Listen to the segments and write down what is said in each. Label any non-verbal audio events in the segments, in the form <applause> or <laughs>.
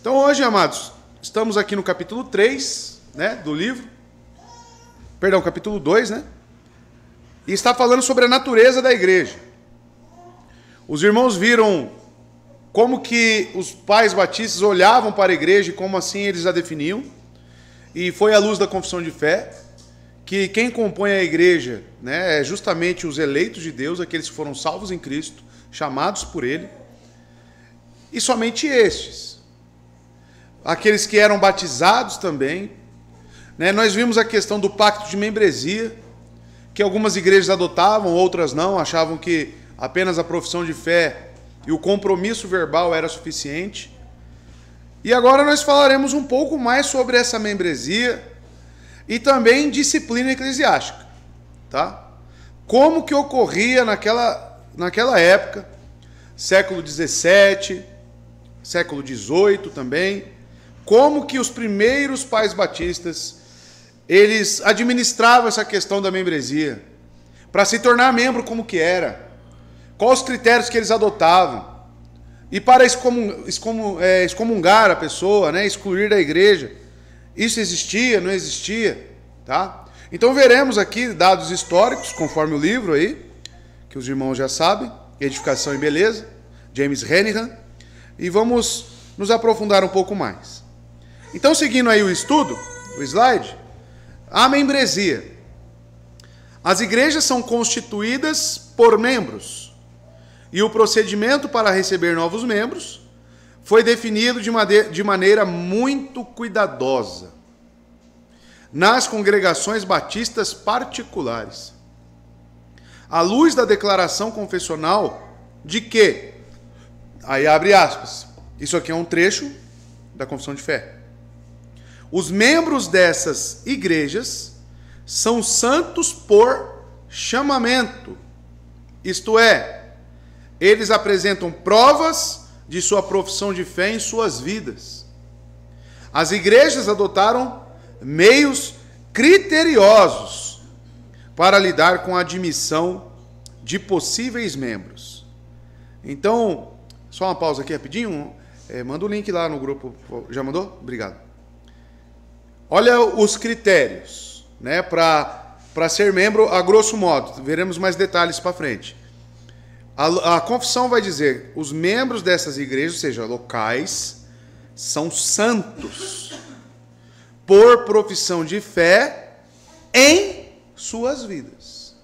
Então hoje, amados, estamos aqui no capítulo 3, né, do livro. Perdão, capítulo 2, né? E está falando sobre a natureza da igreja. Os irmãos viram como que os pais batistas olhavam para a igreja e como assim eles a definiam. E foi à luz da confissão de fé que quem compõe a igreja né, é justamente os eleitos de Deus, aqueles que foram salvos em Cristo, chamados por Ele, e somente estes aqueles que eram batizados também. Né? Nós vimos a questão do pacto de membresia, que algumas igrejas adotavam, outras não, achavam que apenas a profissão de fé e o compromisso verbal era suficiente. E agora nós falaremos um pouco mais sobre essa membresia e também disciplina eclesiástica, tá? Como que ocorria naquela, naquela época, século XVII, século XVIII também, como que os primeiros pais batistas eles administravam essa questão da membresia para se tornar membro como que era, quais os critérios que eles adotavam e para é, excomungar a pessoa, né, excluir da igreja, isso existia, não existia, tá? Então veremos aqui dados históricos conforme o livro aí que os irmãos já sabem, Edificação e Beleza, James Hennigan, e vamos nos aprofundar um pouco mais. Então, seguindo aí o estudo, o slide, a membresia. As igrejas são constituídas por membros, e o procedimento para receber novos membros foi definido de, de maneira muito cuidadosa nas congregações batistas particulares. À luz da declaração confessional de que, aí abre aspas, isso aqui é um trecho da confissão de fé os membros dessas igrejas são santos por chamamento, isto é, eles apresentam provas de sua profissão de fé em suas vidas. As igrejas adotaram meios criteriosos para lidar com a admissão de possíveis membros. Então, só uma pausa aqui rapidinho. É, manda o link lá no grupo. Já mandou? Obrigado. Olha os critérios, né, para ser membro, a grosso modo. Veremos mais detalhes para frente. A, a confissão vai dizer: os membros dessas igrejas, ou seja, locais, são santos por profissão de fé em suas vidas.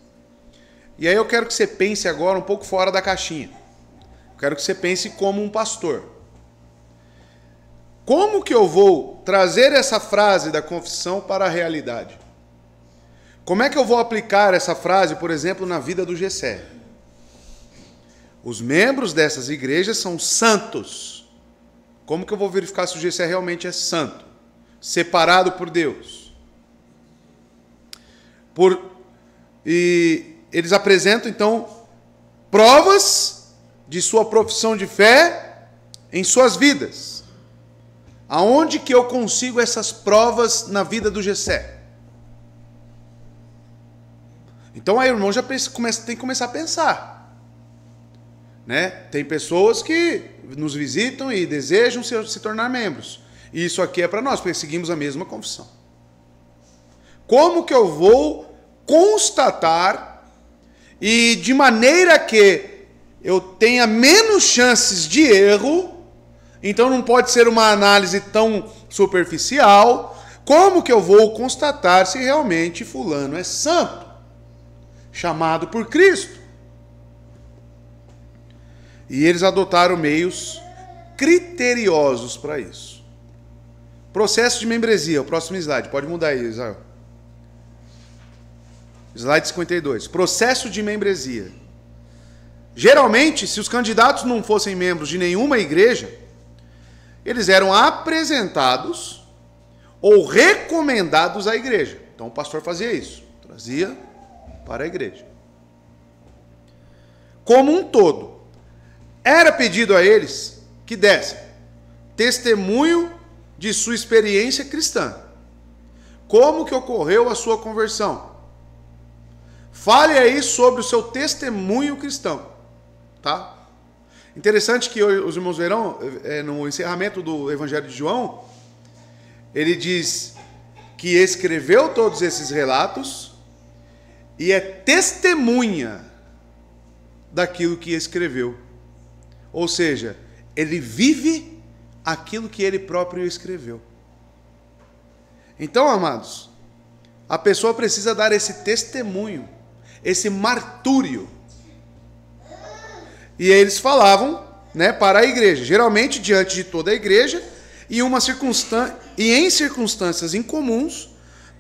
E aí eu quero que você pense agora um pouco fora da caixinha. Eu quero que você pense como um pastor. Como que eu vou trazer essa frase da confissão para a realidade? Como é que eu vou aplicar essa frase, por exemplo, na vida do Gessé? Os membros dessas igrejas são santos. Como que eu vou verificar se o Gessé realmente é santo? Separado por Deus. Por... E eles apresentam, então, provas de sua profissão de fé em suas vidas. Aonde que eu consigo essas provas na vida do Gessé? Então aí o irmão já começa, tem que começar a pensar. Né? Tem pessoas que nos visitam e desejam se, se tornar membros. E isso aqui é para nós, porque seguimos a mesma confissão. Como que eu vou constatar e de maneira que eu tenha menos chances de erro então não pode ser uma análise tão superficial. Como que eu vou constatar se realmente fulano é santo, chamado por Cristo? E eles adotaram meios criteriosos para isso. Processo de membresia, o próximo slide, pode mudar aí, Israel. Slide 52. Processo de membresia. Geralmente, se os candidatos não fossem membros de nenhuma igreja, eles eram apresentados ou recomendados à igreja. Então o pastor fazia isso, trazia para a igreja. Como um todo, era pedido a eles que dessem testemunho de sua experiência cristã. Como que ocorreu a sua conversão? Fale aí sobre o seu testemunho cristão, tá? Interessante que os irmãos verão, é, no encerramento do Evangelho de João, ele diz que escreveu todos esses relatos e é testemunha daquilo que escreveu. Ou seja, ele vive aquilo que ele próprio escreveu. Então, amados, a pessoa precisa dar esse testemunho, esse martúrio e eles falavam né, para a igreja, geralmente diante de toda a igreja, e, uma circunstan... e em circunstâncias incomuns,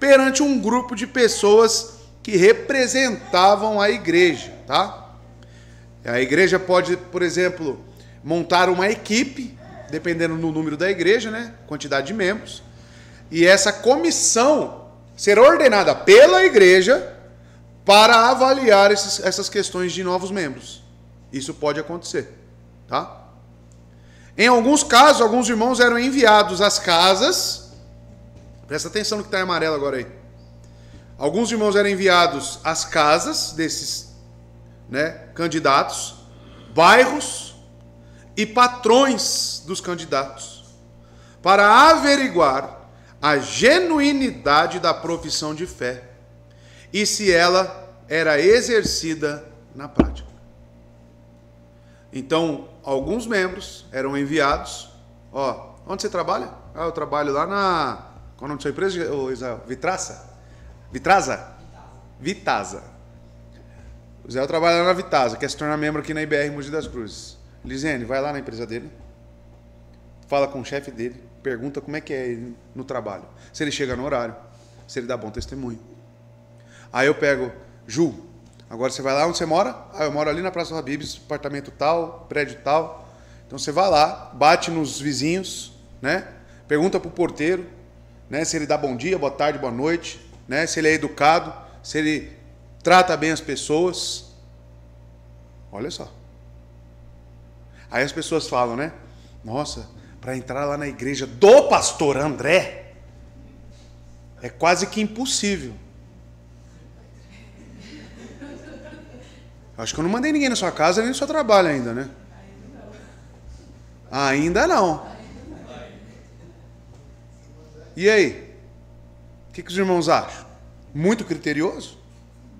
perante um grupo de pessoas que representavam a igreja. Tá? A igreja pode, por exemplo, montar uma equipe, dependendo do número da igreja, né, quantidade de membros, e essa comissão será ordenada pela igreja para avaliar esses, essas questões de novos membros. Isso pode acontecer, tá? Em alguns casos, alguns irmãos eram enviados às casas. Presta atenção no que está em amarelo agora aí. Alguns irmãos eram enviados às casas desses né, candidatos, bairros e patrões dos candidatos, para averiguar a genuinidade da profissão de fé e se ela era exercida na prática. Então, alguns membros eram enviados. Ó, onde você trabalha? Ah, eu trabalho lá na. Qual é o nome da sua empresa, oh, Israel? Vitraça? Vitraza, Vitaza. O Israel trabalha lá na Vitaza. quer se tornar membro aqui na IBR Mogi das Cruzes. Lisiane, vai lá na empresa dele, fala com o chefe dele, pergunta como é que é ele no trabalho. Se ele chega no horário, se ele dá bom testemunho. Aí eu pego, Ju, Agora você vai lá onde você mora? Ah, eu moro ali na Praça do Habibs, apartamento tal, prédio tal. Então você vai lá, bate nos vizinhos, né? Pergunta pro porteiro, né? Se ele dá bom dia, boa tarde, boa noite, né? Se ele é educado, se ele trata bem as pessoas. Olha só. Aí as pessoas falam, né? Nossa, para entrar lá na igreja do pastor André é quase que impossível. Acho que eu não mandei ninguém na sua casa nem no seu trabalho ainda, né? Ainda não. E aí? O que, que os irmãos acham? Muito criterioso?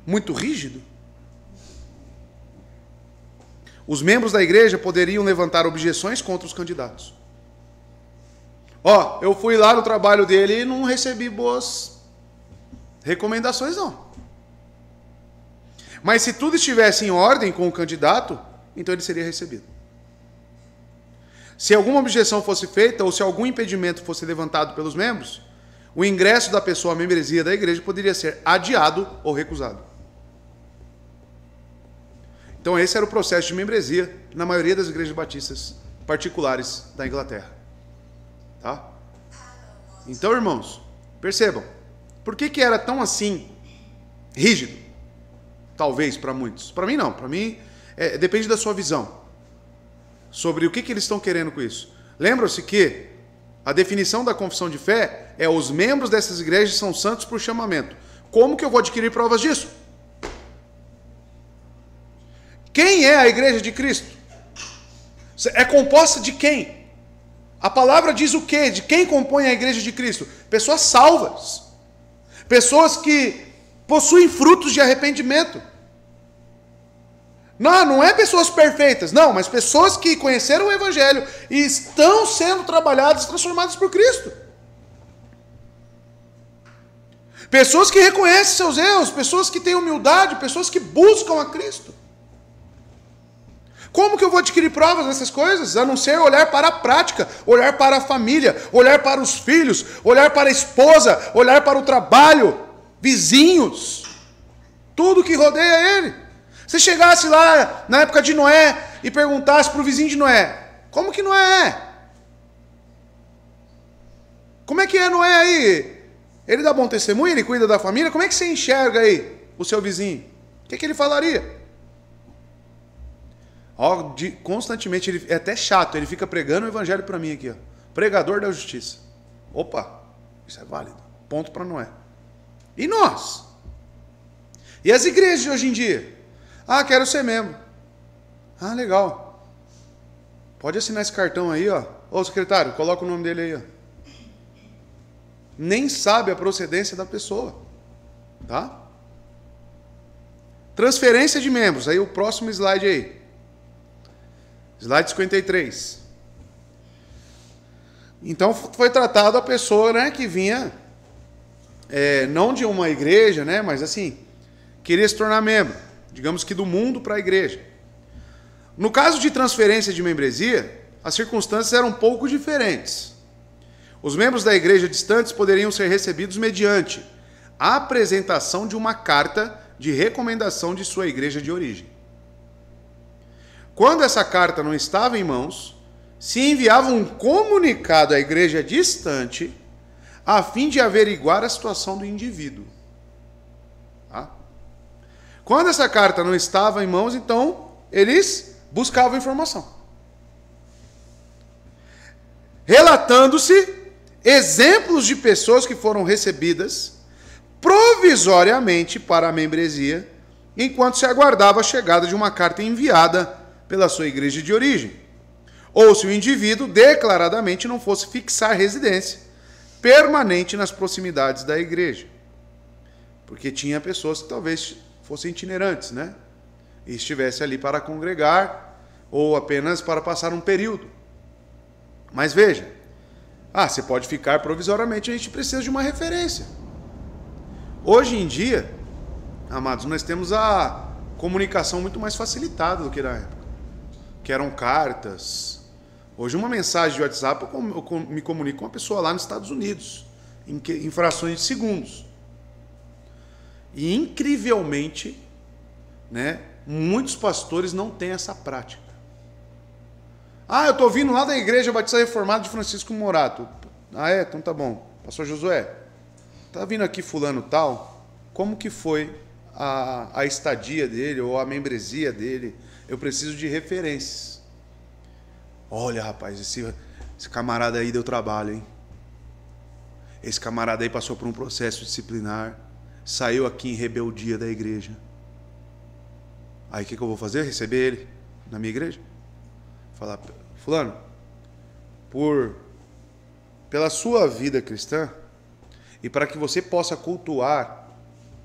Muito rígido? Os membros da igreja poderiam levantar objeções contra os candidatos. Ó, eu fui lá no trabalho dele e não recebi boas recomendações, não. Mas se tudo estivesse em ordem com o candidato, então ele seria recebido. Se alguma objeção fosse feita ou se algum impedimento fosse levantado pelos membros, o ingresso da pessoa à membresia da igreja poderia ser adiado ou recusado. Então, esse era o processo de membresia na maioria das igrejas batistas particulares da Inglaterra. Tá? Então, irmãos, percebam, por que, que era tão assim rígido? Talvez para muitos. Para mim, não. Para mim, é, depende da sua visão sobre o que, que eles estão querendo com isso. Lembram-se que a definição da confissão de fé é os membros dessas igrejas são santos por chamamento. Como que eu vou adquirir provas disso? Quem é a igreja de Cristo? É composta de quem? A palavra diz o quê? De quem compõe a igreja de Cristo? Pessoas salvas. Pessoas que possuem frutos de arrependimento. Não, não é pessoas perfeitas, não, mas pessoas que conheceram o Evangelho e estão sendo trabalhadas, transformadas por Cristo. Pessoas que reconhecem seus erros, pessoas que têm humildade, pessoas que buscam a Cristo. Como que eu vou adquirir provas dessas coisas? A não ser olhar para a prática, olhar para a família, olhar para os filhos, olhar para a esposa, olhar para o trabalho, vizinhos, tudo que rodeia ele. Se chegasse lá na época de Noé e perguntasse para o vizinho de Noé: Como que Noé é? Como é que é Noé aí? Ele dá bom testemunho, ele cuida da família. Como é que você enxerga aí o seu vizinho? O que, é que ele falaria? Ó, de, constantemente, ele é até chato, ele fica pregando o evangelho para mim aqui, ó. Pregador da justiça. Opa, isso é válido. Ponto para Noé. E nós? E as igrejas de hoje em dia? Ah, quero ser membro. Ah, legal. Pode assinar esse cartão aí, ó. Ô, secretário, coloca o nome dele aí, ó. Nem sabe a procedência da pessoa. Tá? Transferência de membros. Aí o próximo slide aí. Slide 53. Então foi tratado a pessoa né, que vinha é, não de uma igreja, né? Mas assim, querer se tornar membro, digamos que do mundo para a igreja. No caso de transferência de membresia, as circunstâncias eram um pouco diferentes. Os membros da igreja distantes poderiam ser recebidos mediante a apresentação de uma carta de recomendação de sua igreja de origem. Quando essa carta não estava em mãos, se enviava um comunicado à igreja distante a fim de averiguar a situação do indivíduo. Tá? Quando essa carta não estava em mãos, então eles buscavam informação. Relatando-se exemplos de pessoas que foram recebidas provisoriamente para a membresia, enquanto se aguardava a chegada de uma carta enviada pela sua igreja de origem, ou se o indivíduo declaradamente não fosse fixar residência permanente nas proximidades da igreja. Porque tinha pessoas que talvez fossem itinerantes, né? E estivesse ali para congregar ou apenas para passar um período. Mas veja, ah, você pode ficar provisoriamente, a gente precisa de uma referência. Hoje em dia, amados, nós temos a comunicação muito mais facilitada do que na época, que eram cartas, Hoje, uma mensagem de WhatsApp, eu, me comunico com uma pessoa lá nos Estados Unidos, em, que, em frações de segundos. E, incrivelmente, né, muitos pastores não têm essa prática. Ah, eu estou vindo lá da Igreja Batista Reformada de Francisco Morato. Ah, é? Então tá bom. Pastor Josué, tá vindo aqui fulano tal, como que foi a, a estadia dele ou a membresia dele? Eu preciso de referências. Olha, rapaz, esse, esse camarada aí deu trabalho, hein? Esse camarada aí passou por um processo disciplinar, saiu aqui em rebeldia da igreja. Aí o que, que eu vou fazer? Receber ele na minha igreja? Falar, fulano, por pela sua vida cristã e para que você possa cultuar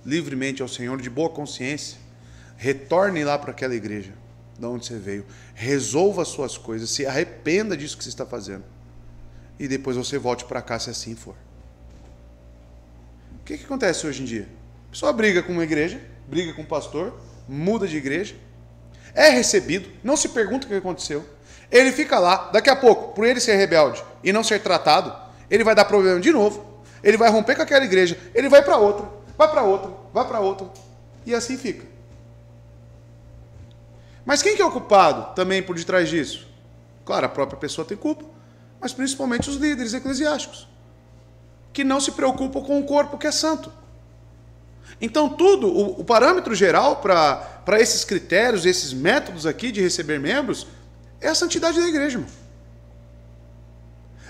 livremente ao Senhor de boa consciência, retorne lá para aquela igreja de onde você veio, resolva as suas coisas, se arrependa disso que você está fazendo. E depois você volte para cá se assim for. O que, que acontece hoje em dia? A pessoa briga com uma igreja, briga com um pastor, muda de igreja, é recebido, não se pergunta o que aconteceu. Ele fica lá, daqui a pouco, por ele ser rebelde e não ser tratado, ele vai dar problema de novo. Ele vai romper com aquela igreja, ele vai para outra, vai para outra, vai para outra. E assim fica. Mas quem que é o culpado também por detrás disso? Claro, a própria pessoa tem culpa, mas principalmente os líderes eclesiásticos, que não se preocupam com o corpo que é santo. Então, tudo, o, o parâmetro geral para esses critérios, esses métodos aqui de receber membros, é a santidade da igreja. Irmão.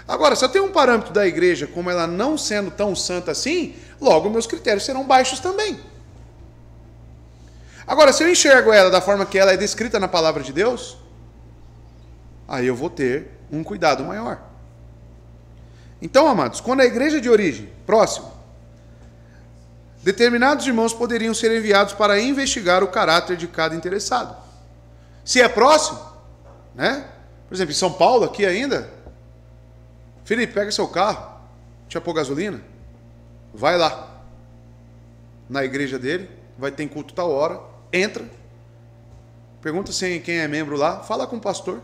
Agora, se eu tenho um parâmetro da igreja como ela não sendo tão santa assim, logo meus critérios serão baixos também. Agora, se eu enxergo ela da forma que ela é descrita na palavra de Deus, aí eu vou ter um cuidado maior. Então, amados, quando a igreja é de origem, próximo, determinados irmãos poderiam ser enviados para investigar o caráter de cada interessado. Se é próximo, né? Por exemplo, em São Paulo, aqui ainda, Felipe, pega seu carro, te pôr gasolina, vai lá. Na igreja dele, vai ter culto tal hora, Entra, pergunta se quem é membro lá, fala com o pastor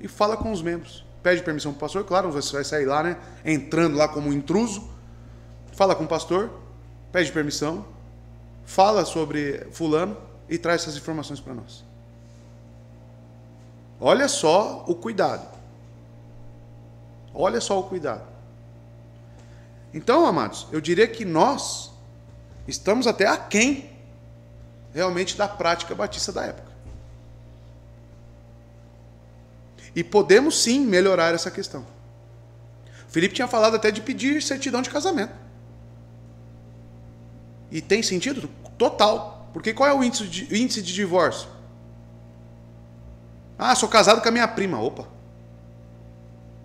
e fala com os membros. Pede permissão para o pastor, claro, você vai sair lá, né? Entrando lá como intruso. Fala com o pastor, pede permissão, fala sobre Fulano e traz essas informações para nós. Olha só o cuidado. Olha só o cuidado. Então, amados, eu diria que nós estamos até aquém realmente da prática batista da época. E podemos sim melhorar essa questão. Felipe tinha falado até de pedir certidão de casamento. E tem sentido total. Porque qual é o índice de, índice de divórcio? Ah, sou casado com a minha prima. Opa.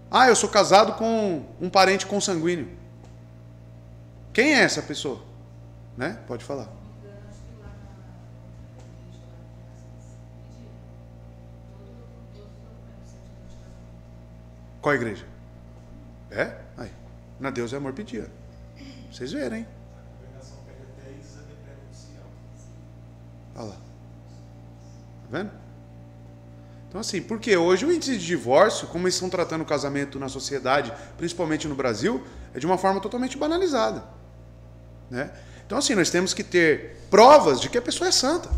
Ah, eu sou casado com um parente consanguíneo. Quem é essa pessoa? Né? Pode falar. Qual igreja? É? Aí. Na Deus é amor pedia. Vocês verem. Olha lá. Tá vendo? Então, assim, porque hoje o índice de divórcio, como eles estão tratando o casamento na sociedade, principalmente no Brasil, é de uma forma totalmente banalizada. Né? Então, assim, nós temos que ter provas de que a pessoa é santa,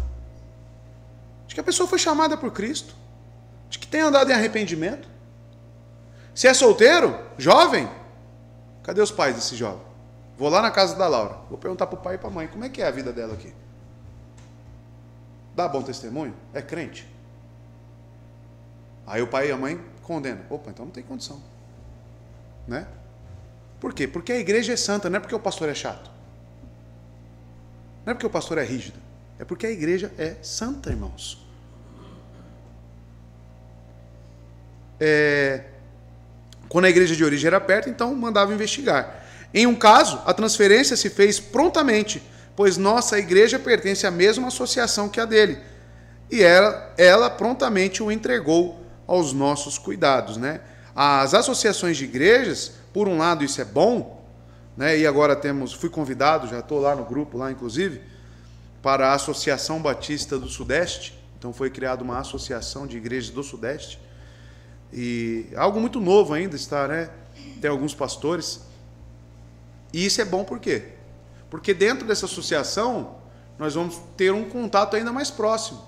de que a pessoa foi chamada por Cristo, de que tem andado em arrependimento, se é solteiro, jovem, cadê os pais desse jovem? Vou lá na casa da Laura, vou perguntar pro pai e pra mãe como é que é a vida dela aqui. Dá bom testemunho? É crente? Aí o pai e a mãe condenam. Opa, então não tem condição. Né? Por quê? Porque a igreja é santa, não é porque o pastor é chato. Não é porque o pastor é rígido. É porque a igreja é santa, irmãos. É, quando a igreja de origem era perto, então mandava investigar. Em um caso, a transferência se fez prontamente, pois nossa igreja pertence à mesma associação que a dele. E ela, ela prontamente o entregou aos nossos cuidados. Né? As associações de igrejas, por um lado, isso é bom, né? e agora temos, fui convidado, já estou lá no grupo, lá inclusive, para a Associação Batista do Sudeste. Então foi criada uma associação de igrejas do Sudeste e algo muito novo ainda está, né? Tem alguns pastores. E isso é bom por quê? Porque dentro dessa associação nós vamos ter um contato ainda mais próximo.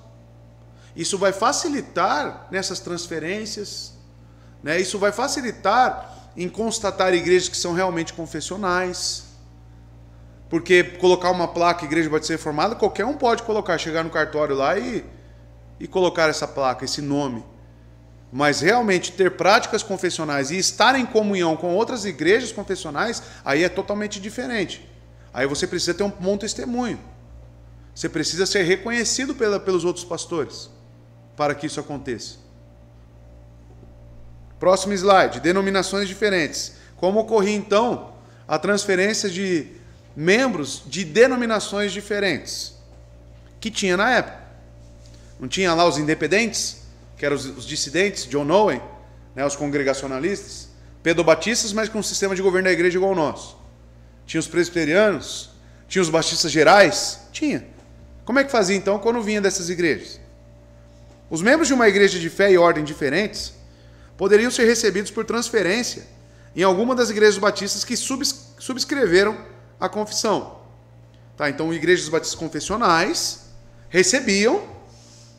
Isso vai facilitar nessas transferências, né? Isso vai facilitar em constatar igrejas que são realmente confessionais. Porque colocar uma placa Igreja Batista Reformada, qualquer um pode colocar, chegar no cartório lá e, e colocar essa placa, esse nome. Mas realmente ter práticas confessionais e estar em comunhão com outras igrejas confessionais, aí é totalmente diferente. Aí você precisa ter um bom testemunho. Você precisa ser reconhecido pela, pelos outros pastores para que isso aconteça. Próximo slide: denominações diferentes. Como ocorria então a transferência de membros de denominações diferentes? Que tinha na época. Não tinha lá os independentes? que eram os, os dissidentes, John Owen, né, os congregacionalistas, pedobatistas, mas com um sistema de governo da igreja igual ao nosso. Tinha os presbiterianos, tinha os batistas gerais, tinha. Como é que fazia então quando vinha dessas igrejas? Os membros de uma igreja de fé e ordem diferentes poderiam ser recebidos por transferência em alguma das igrejas batistas que subscreveram a confissão. Tá, então, igrejas batistas confessionais recebiam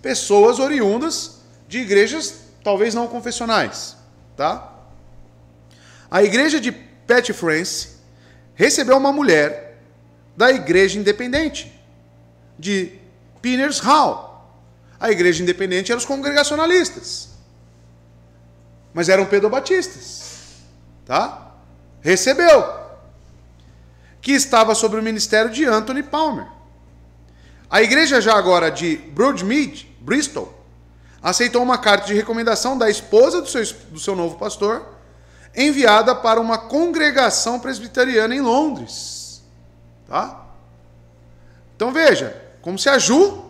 pessoas oriundas de igrejas talvez não confessionais, tá? A igreja de Pat France recebeu uma mulher da igreja independente de Pinners Hall. A igreja independente era os congregacionalistas, mas eram pedobatistas, tá? Recebeu que estava sobre o ministério de Anthony Palmer. A igreja já agora de Broadmead, Bristol, aceitou uma carta de recomendação da esposa do seu, do seu novo pastor, enviada para uma congregação presbiteriana em Londres. Tá? Então veja, como se a Ju,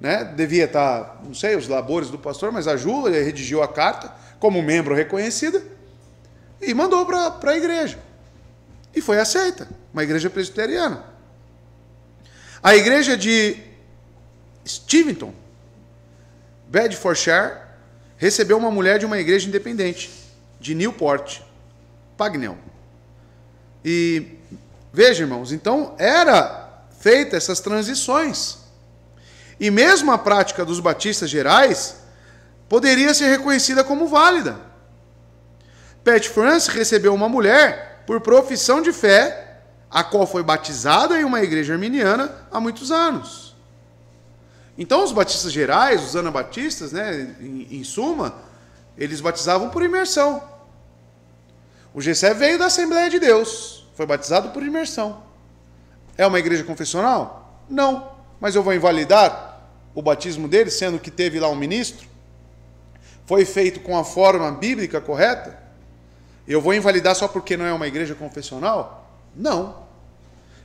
né, devia estar, tá, não sei, os labores do pastor, mas a Ju eh, redigiu a carta como membro reconhecida e mandou para a igreja. E foi aceita, uma igreja presbiteriana. A igreja de Steventon, Bedfordshire recebeu uma mulher de uma igreja independente, de Newport, Pagnell. E veja, irmãos, então era feita essas transições. E mesmo a prática dos batistas gerais poderia ser reconhecida como válida. Pat France recebeu uma mulher por profissão de fé, a qual foi batizada em uma igreja arminiana há muitos anos. Então os batistas gerais, os anabatistas, né, em, em suma, eles batizavam por imersão. O Gessé veio da Assembleia de Deus, foi batizado por imersão. É uma igreja confessional? Não. Mas eu vou invalidar o batismo dele, sendo que teve lá um ministro? Foi feito com a forma bíblica correta? Eu vou invalidar só porque não é uma igreja confessional? Não.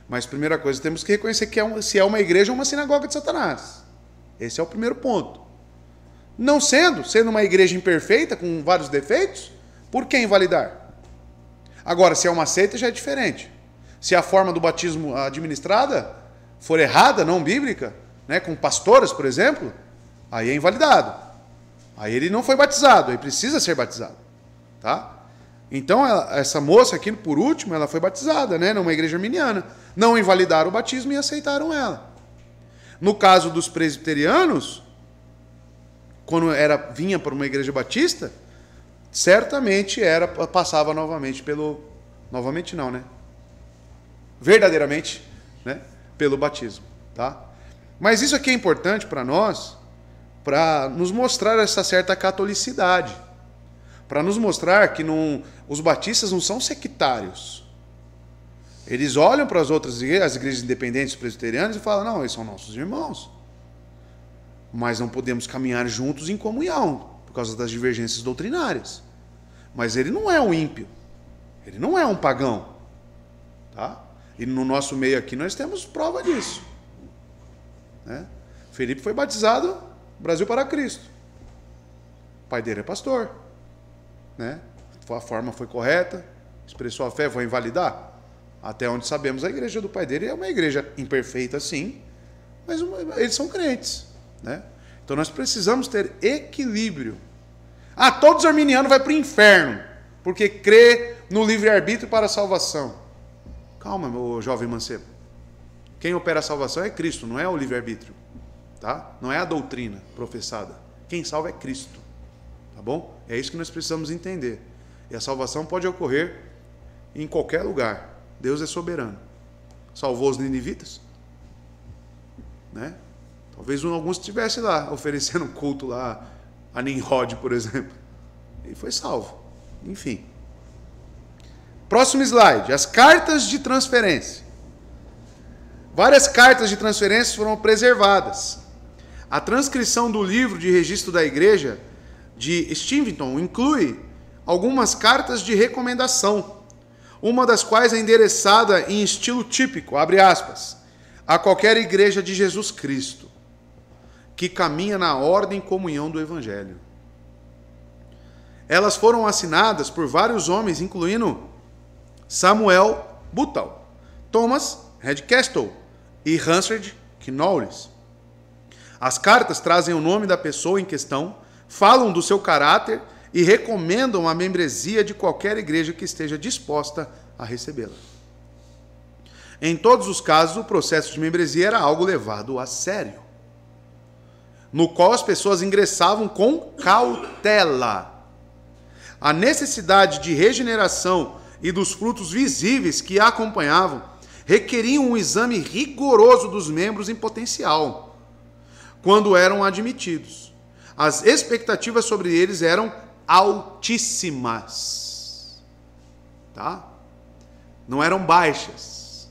Mas primeira coisa, temos que reconhecer que é um, se é uma igreja ou uma sinagoga de Satanás. Esse é o primeiro ponto. Não sendo, sendo uma igreja imperfeita, com vários defeitos, por que invalidar? Agora, se é uma seita, já é diferente. Se a forma do batismo administrada for errada, não bíblica, né, com pastores, por exemplo, aí é invalidado. Aí ele não foi batizado, aí precisa ser batizado. Tá? Então, ela, essa moça aqui, por último, ela foi batizada né, numa igreja arminiana. Não invalidaram o batismo e aceitaram ela. No caso dos presbiterianos, quando era vinha para uma igreja batista, certamente era passava novamente pelo novamente não, né? Verdadeiramente, né? Pelo batismo, tá? Mas isso aqui é importante para nós, para nos mostrar essa certa catolicidade, para nos mostrar que não, os batistas não são sectários. Eles olham para as outras igrejas, as igrejas independentes presbiterianas, e falam: não, eles são nossos irmãos. Mas não podemos caminhar juntos em comunhão, por causa das divergências doutrinárias. Mas ele não é um ímpio. Ele não é um pagão. Tá? E no nosso meio aqui nós temos prova disso. Né? Felipe foi batizado Brasil para Cristo. O pai dele é pastor. Né? A forma foi correta, expressou a fé, vou invalidar? Até onde sabemos, a igreja do pai dele é uma igreja imperfeita, sim, mas uma, eles são crentes. Né? Então nós precisamos ter equilíbrio. Ah, todos arminianos vai para o inferno, porque crê no livre-arbítrio para a salvação. Calma, meu jovem mancebo. Quem opera a salvação é Cristo, não é o livre-arbítrio. Tá? Não é a doutrina professada. Quem salva é Cristo. Tá bom? É isso que nós precisamos entender. E a salvação pode ocorrer em qualquer lugar. Deus é soberano. Salvou os ninivitas? Né? Talvez um, alguns estivessem lá oferecendo culto lá a Nimrod, por exemplo. E foi salvo. Enfim. Próximo slide, as cartas de transferência. Várias cartas de transferência foram preservadas. A transcrição do livro de registro da igreja de Stivington inclui algumas cartas de recomendação uma das quais é endereçada em estilo típico, abre aspas, a qualquer igreja de Jesus Cristo, que caminha na ordem e comunhão do Evangelho. Elas foram assinadas por vários homens, incluindo Samuel Butal, Thomas Redcastle e Hansard Knowles. As cartas trazem o nome da pessoa em questão, falam do seu caráter e recomendam a membresia de qualquer igreja que esteja disposta a recebê-la. Em todos os casos, o processo de membresia era algo levado a sério, no qual as pessoas ingressavam com cautela. A necessidade de regeneração e dos frutos visíveis que a acompanhavam requeriam um exame rigoroso dos membros em potencial, quando eram admitidos. As expectativas sobre eles eram altíssimas. Tá? Não eram baixas.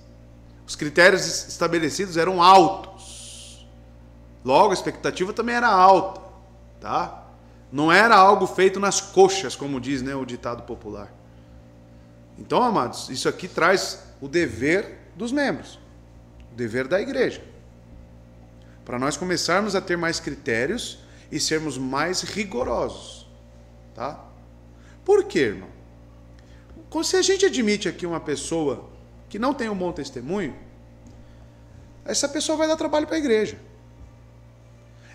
Os critérios estabelecidos eram altos. Logo, a expectativa também era alta. Tá? Não era algo feito nas coxas, como diz né, o ditado popular. Então, amados, isso aqui traz o dever dos membros, o dever da igreja. Para nós começarmos a ter mais critérios e sermos mais rigorosos Tá? Por quê, irmão? Se a gente admite aqui uma pessoa que não tem um bom testemunho, essa pessoa vai dar trabalho para a igreja.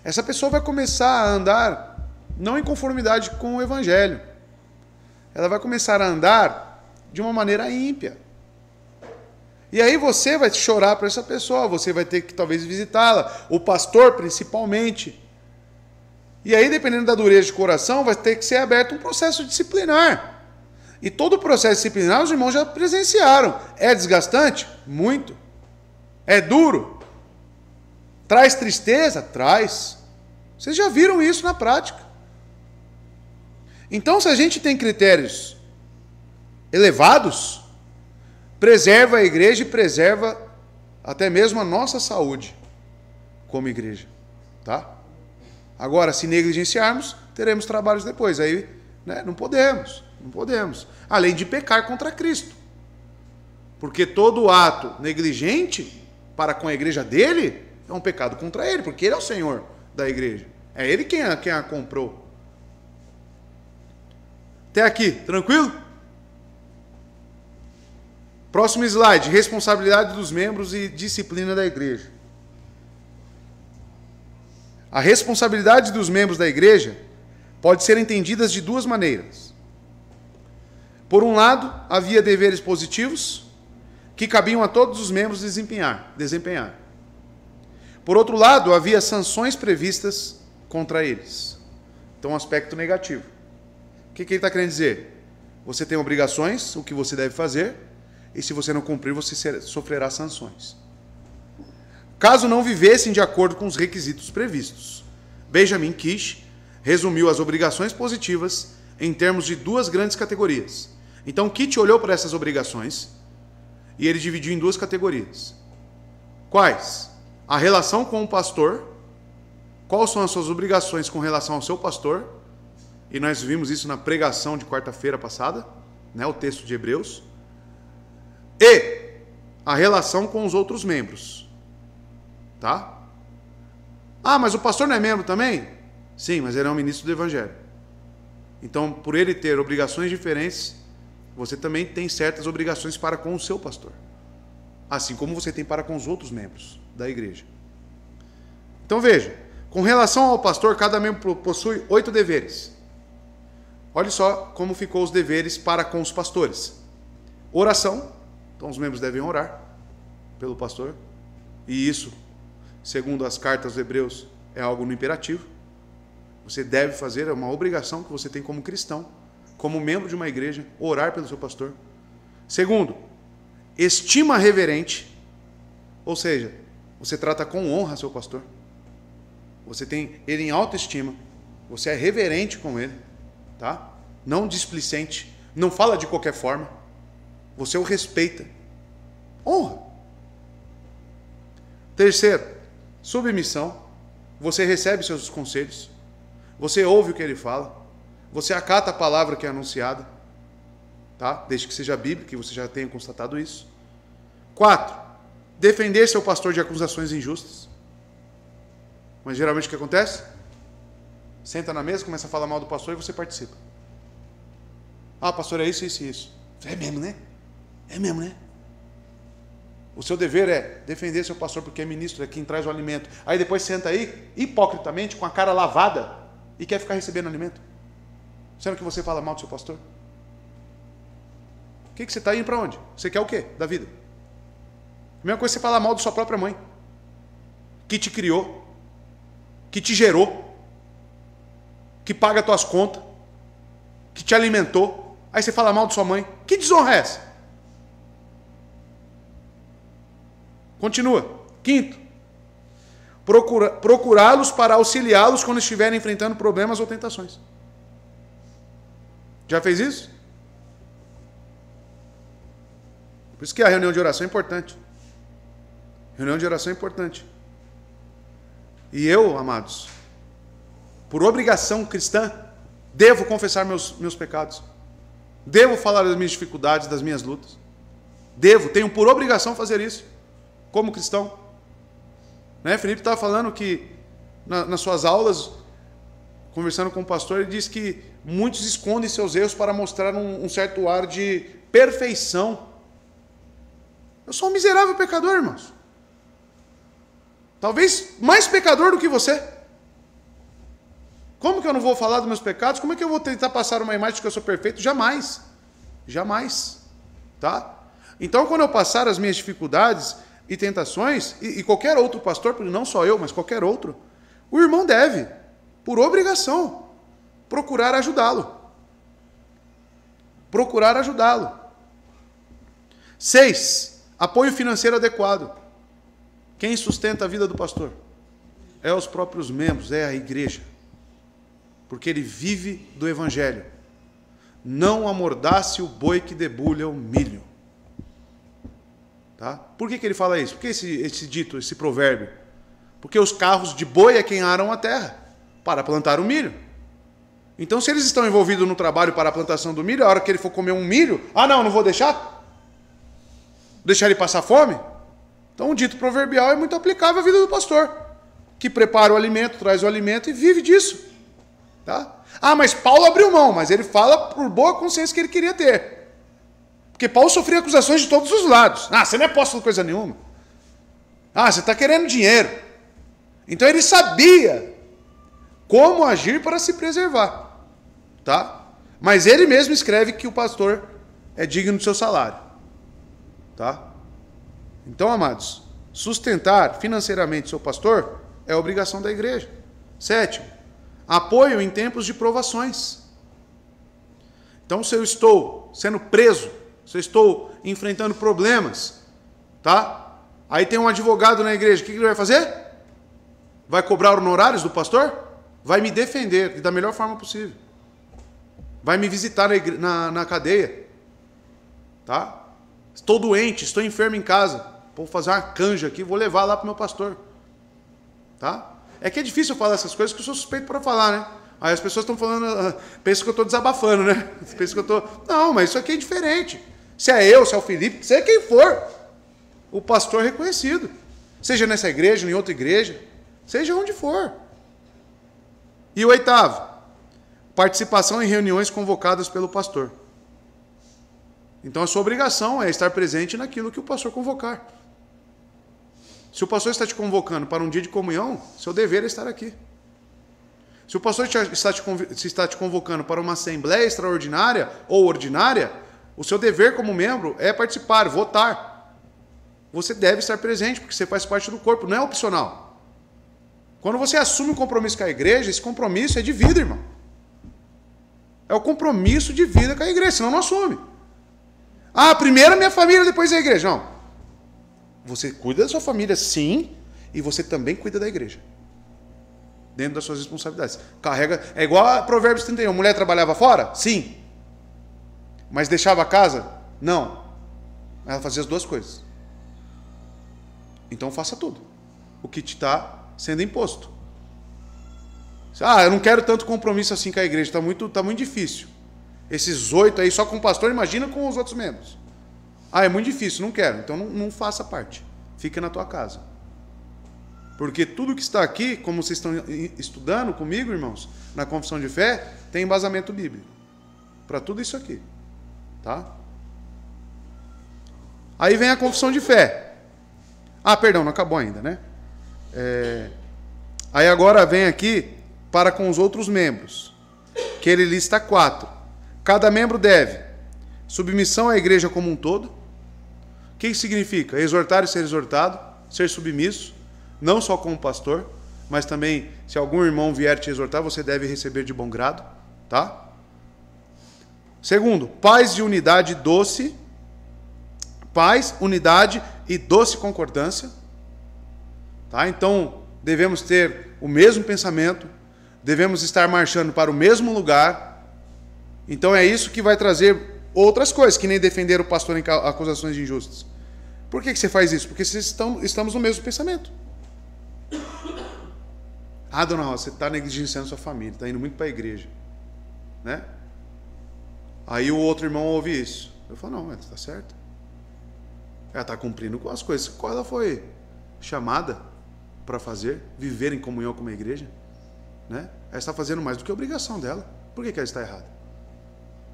Essa pessoa vai começar a andar não em conformidade com o evangelho. Ela vai começar a andar de uma maneira ímpia. E aí você vai chorar para essa pessoa, você vai ter que talvez visitá-la, o pastor principalmente. E aí, dependendo da dureza de coração, vai ter que ser aberto um processo disciplinar. E todo o processo disciplinar os irmãos já presenciaram. É desgastante? Muito. É duro? Traz tristeza? Traz. Vocês já viram isso na prática. Então, se a gente tem critérios elevados, preserva a igreja e preserva até mesmo a nossa saúde como igreja, tá? Agora, se negligenciarmos, teremos trabalhos depois. Aí né, não podemos, não podemos. Além de pecar contra Cristo. Porque todo ato negligente para com a igreja dele é um pecado contra ele, porque ele é o Senhor da igreja. É ele quem a, quem a comprou. Até aqui, tranquilo? Próximo slide: responsabilidade dos membros e disciplina da igreja. A responsabilidade dos membros da igreja pode ser entendida de duas maneiras. Por um lado, havia deveres positivos que cabiam a todos os membros desempenhar, desempenhar. Por outro lado, havia sanções previstas contra eles. Então, um aspecto negativo. O que, que ele está querendo dizer? Você tem obrigações, o que você deve fazer, e se você não cumprir, você sofrerá sanções caso não vivessem de acordo com os requisitos previstos. Benjamin Kish resumiu as obrigações positivas em termos de duas grandes categorias. Então Kitt olhou para essas obrigações e ele dividiu em duas categorias. Quais? A relação com o pastor. Quais são as suas obrigações com relação ao seu pastor? E nós vimos isso na pregação de quarta-feira passada, né, o texto de Hebreus. E a relação com os outros membros. Tá? Ah, mas o pastor não é membro também? Sim, mas ele é um ministro do Evangelho. Então, por ele ter obrigações diferentes, você também tem certas obrigações para com o seu pastor. Assim como você tem para com os outros membros da igreja. Então veja, com relação ao pastor, cada membro possui oito deveres. Olha só como ficou os deveres para com os pastores. Oração, então os membros devem orar pelo pastor, e isso segundo as cartas aos Hebreus, é algo no imperativo. Você deve fazer, é uma obrigação que você tem como cristão, como membro de uma igreja, orar pelo seu pastor. Segundo, estima reverente, ou seja, você trata com honra seu pastor. Você tem ele em autoestima, você é reverente com ele, tá? Não displicente, não fala de qualquer forma. Você o respeita. Honra. Terceiro, submissão, você recebe seus conselhos, você ouve o que ele fala, você acata a palavra que é anunciada, tá? Desde que seja bíblica, que você já tenha constatado isso. Quatro, defender seu pastor de acusações injustas. Mas geralmente o que acontece? Senta na mesa, começa a falar mal do pastor e você participa. Ah, pastor, é isso, isso e isso. É mesmo, né? É mesmo, né? O seu dever é defender seu pastor porque é ministro, é quem traz o alimento. Aí depois senta aí, hipocritamente, com a cara lavada, e quer ficar recebendo alimento. Sendo que você fala mal do seu pastor. O que, que você está indo para onde? Você quer o quê da vida? A mesma coisa você falar mal da sua própria mãe, que te criou, que te gerou, que paga tuas contas, que te alimentou. Aí você fala mal de sua mãe. Que desonra é essa? Continua. Quinto, procura, procurá-los para auxiliá-los quando estiverem enfrentando problemas ou tentações. Já fez isso? Por isso que a reunião de oração é importante. Reunião de oração é importante. E eu, amados, por obrigação cristã, devo confessar meus, meus pecados. Devo falar das minhas dificuldades, das minhas lutas. Devo, tenho por obrigação fazer isso como cristão. Né? Felipe estava falando que na, nas suas aulas, conversando com o pastor, ele disse que muitos escondem seus erros para mostrar um, um certo ar de perfeição. Eu sou um miserável pecador, irmãos. Talvez mais pecador do que você. Como que eu não vou falar dos meus pecados? Como é que eu vou tentar passar uma imagem de que eu sou perfeito? Jamais. Jamais. Tá? Então, quando eu passar as minhas dificuldades, e tentações, e, e qualquer outro pastor, não só eu, mas qualquer outro, o irmão deve, por obrigação, procurar ajudá-lo. Procurar ajudá-lo. Seis, apoio financeiro adequado. Quem sustenta a vida do pastor? É os próprios membros, é a igreja. Porque ele vive do evangelho. Não amordace o boi que debulha o milho. Tá? Por que, que ele fala isso? Por que esse, esse dito, esse provérbio? Porque os carros de boi é quem aram a terra para plantar o milho. Então, se eles estão envolvidos no trabalho para a plantação do milho, a hora que ele for comer um milho, ah, não, não vou deixar? deixar ele passar fome? Então, o dito proverbial é muito aplicável à vida do pastor, que prepara o alimento, traz o alimento e vive disso. Tá? Ah, mas Paulo abriu mão, mas ele fala por boa consciência que ele queria ter. Porque Paulo sofria acusações de todos os lados. Ah, você não é apóstolo coisa nenhuma. Ah, você está querendo dinheiro. Então ele sabia como agir para se preservar. Tá? Mas ele mesmo escreve que o pastor é digno do seu salário. Tá? Então, amados, sustentar financeiramente seu pastor é obrigação da igreja. Sétimo, apoio em tempos de provações. Então, se eu estou sendo preso se eu estou enfrentando problemas, tá? Aí tem um advogado na igreja, o que ele vai fazer? Vai cobrar honorários do pastor? Vai me defender da melhor forma possível. Vai me visitar na, igre... na, na cadeia, tá? Estou doente, estou enfermo em casa. Vou fazer uma canja aqui, vou levar lá para o meu pastor, tá? É que é difícil eu falar essas coisas que eu sou suspeito para falar, né? Aí as pessoas estão falando, ah, pensam que eu estou desabafando, né? <laughs> Pensam que eu estou. Tô... Não, mas isso aqui é diferente. Se é eu, se é o Felipe, se é quem for, o pastor é reconhecido. Seja nessa igreja, ou em outra igreja, seja onde for. E o oitavo, participação em reuniões convocadas pelo pastor. Então a sua obrigação é estar presente naquilo que o pastor convocar. Se o pastor está te convocando para um dia de comunhão, seu dever é estar aqui. Se o pastor está te, está te convocando para uma assembleia extraordinária ou ordinária, o seu dever como membro é participar, votar. Você deve estar presente, porque você faz parte do corpo, não é opcional. Quando você assume um compromisso com a igreja, esse compromisso é de vida, irmão. É o compromisso de vida com a igreja, senão não assume. Ah, primeiro a minha família, depois a igreja. Não. Você cuida da sua família, sim, e você também cuida da igreja. Dentro das suas responsabilidades. Carrega. É igual a Provérbios 31. Mulher trabalhava fora? Sim. Mas deixava a casa? Não. Ela fazia as duas coisas. Então faça tudo. O que te está sendo imposto. Ah, eu não quero tanto compromisso assim com a igreja, está muito, tá muito difícil. Esses oito aí, só com o pastor, imagina com os outros membros. Ah, é muito difícil, não quero. Então não, não faça parte. Fica na tua casa. Porque tudo que está aqui, como vocês estão estudando comigo, irmãos, na confissão de fé, tem embasamento bíblico. Para tudo isso aqui. Tá? Aí vem a confissão de fé. Ah, perdão, não acabou ainda, né? É... Aí agora vem aqui para com os outros membros, que ele lista quatro. Cada membro deve submissão à igreja como um todo. O que significa? Exortar e ser exortado, ser submisso, não só como pastor, mas também se algum irmão vier te exortar, você deve receber de bom grado, tá? Segundo, paz de unidade doce, paz, unidade e doce concordância. Tá? Então, devemos ter o mesmo pensamento, devemos estar marchando para o mesmo lugar. Então, é isso que vai trazer outras coisas, que nem defender o pastor em acusações injustas. Por que, que você faz isso? Porque vocês estão, estamos no mesmo pensamento. Ah, dona Rosa, você está negligenciando sua família, está indo muito para a igreja. Né? Aí o outro irmão ouve isso. Eu falo, não, está tá Ela tá cumprindo com as coisas que ela foi chamada para fazer, viver em comunhão com uma igreja. Né? Ela está fazendo mais do que a obrigação dela. Por que, que ela está errada?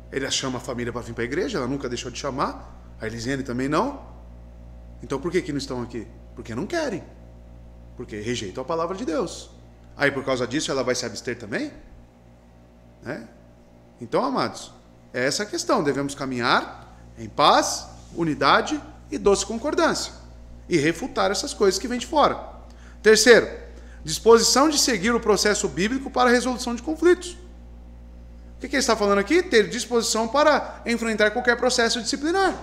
Ele chama a família para vir para a igreja, ela nunca deixou de chamar. A Elisiane também não. Então por que, que não estão aqui? Porque não querem. Porque rejeitam a palavra de Deus. Aí por causa disso ela vai se abster também? Né? Então, amados, é essa a questão. Devemos caminhar em paz, unidade e doce concordância e refutar essas coisas que vêm de fora. Terceiro, disposição de seguir o processo bíblico para a resolução de conflitos. O que, ele está falando aqui? Ter disposição para enfrentar qualquer processo disciplinar.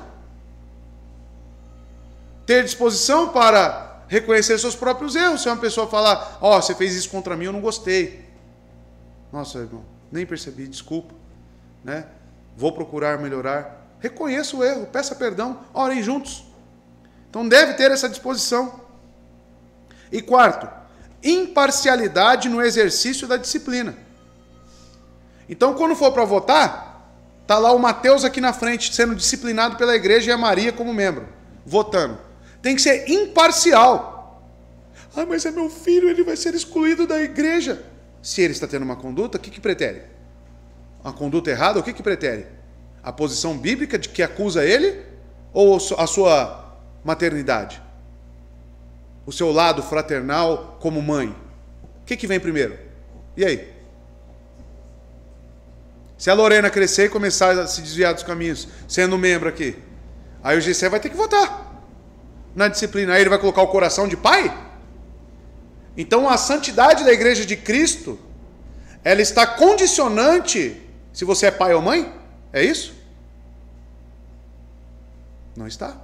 Ter disposição para reconhecer seus próprios erros. Se uma pessoa falar, ó, oh, você fez isso contra mim, eu não gostei. Nossa, irmão, nem percebi, desculpa. Né? vou procurar melhorar. Reconheça o erro, peça perdão, orem juntos. Então deve ter essa disposição. E quarto, imparcialidade no exercício da disciplina. Então, quando for para votar, tá lá o Mateus aqui na frente sendo disciplinado pela igreja e a Maria como membro, votando. Tem que ser imparcial. Ah, mas é meu filho, ele vai ser excluído da igreja. Se ele está tendo uma conduta, o que, que a conduta errada, o que, que pretere? A posição bíblica de que acusa ele ou a sua maternidade? O seu lado fraternal como mãe? O que, que vem primeiro? E aí? Se a Lorena crescer e começar a se desviar dos caminhos, sendo membro aqui, aí o GC vai ter que votar na disciplina. Aí ele vai colocar o coração de pai? Então a santidade da igreja de Cristo, ela está condicionante se você é pai ou mãe? É isso? Não está.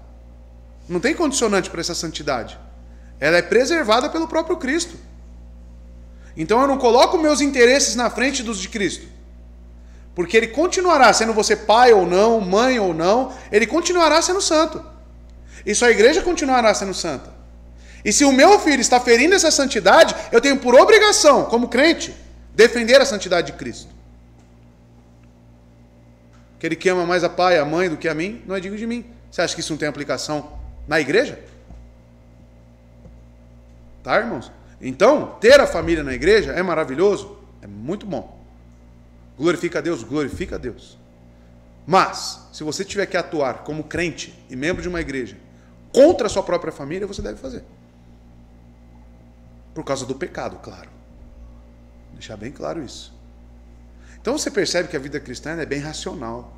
Não tem condicionante para essa santidade. Ela é preservada pelo próprio Cristo. Então eu não coloco meus interesses na frente dos de Cristo. Porque ele continuará sendo você pai ou não, mãe ou não, ele continuará sendo santo. E sua igreja continuará sendo santa. E se o meu filho está ferindo essa santidade, eu tenho por obrigação, como crente, defender a santidade de Cristo que ele que ama mais a pai, a mãe do que a mim, não é digno de mim. Você acha que isso não tem aplicação na igreja? Tá, irmãos? Então, ter a família na igreja é maravilhoso, é muito bom. Glorifica a Deus, glorifica a Deus. Mas, se você tiver que atuar como crente e membro de uma igreja contra a sua própria família, você deve fazer. Por causa do pecado, claro. Vou deixar bem claro isso. Então você percebe que a vida cristã é bem racional.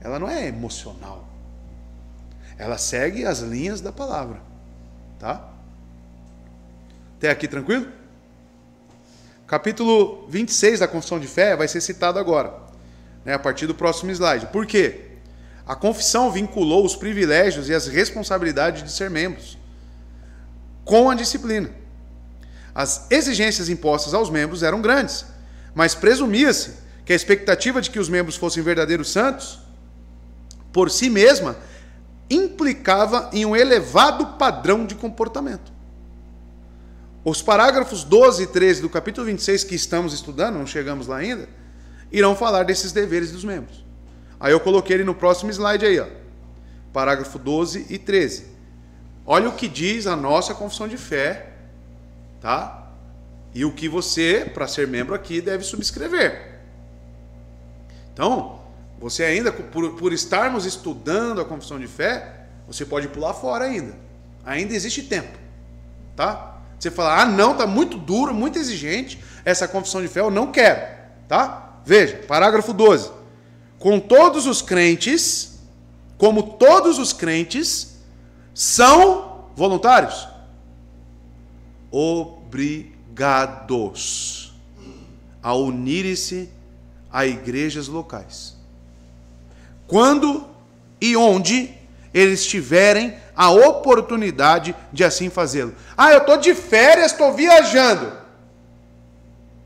Ela não é emocional. Ela segue as linhas da palavra. Tá? Até aqui tranquilo? Capítulo 26 da Confissão de Fé vai ser citado agora, né, a partir do próximo slide. Por quê? A confissão vinculou os privilégios e as responsabilidades de ser membros com a disciplina. As exigências impostas aos membros eram grandes, mas presumia-se que a expectativa de que os membros fossem verdadeiros santos, por si mesma, implicava em um elevado padrão de comportamento. Os parágrafos 12 e 13 do capítulo 26 que estamos estudando, não chegamos lá ainda, irão falar desses deveres dos membros. Aí eu coloquei ele no próximo slide aí, ó. Parágrafo 12 e 13. Olha o que diz a nossa confissão de fé, tá? e o que você, para ser membro aqui, deve subscrever. Então, você ainda, por, por estarmos estudando a confissão de fé, você pode pular fora ainda. Ainda existe tempo, tá? Você fala, ah, não, tá muito duro, muito exigente, essa confissão de fé eu não quero, tá? Veja, parágrafo 12. Com todos os crentes, como todos os crentes, são voluntários? Obrigados obrigados a unirem-se a igrejas locais. Quando e onde eles tiverem a oportunidade de assim fazê-lo. Ah, eu estou de férias, estou viajando.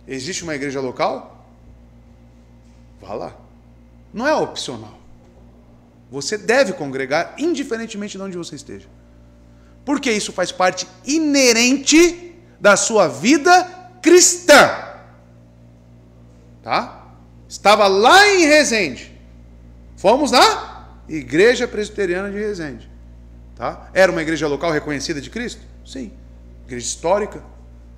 Existe uma igreja local? Vá lá. Não é opcional. Você deve congregar, indiferentemente de onde você esteja. Porque isso faz parte inerente da sua vida cristã. Tá? Estava lá em Resende. Fomos na Igreja Presbiteriana de Resende. Tá? Era uma igreja local reconhecida de Cristo? Sim. Igreja histórica.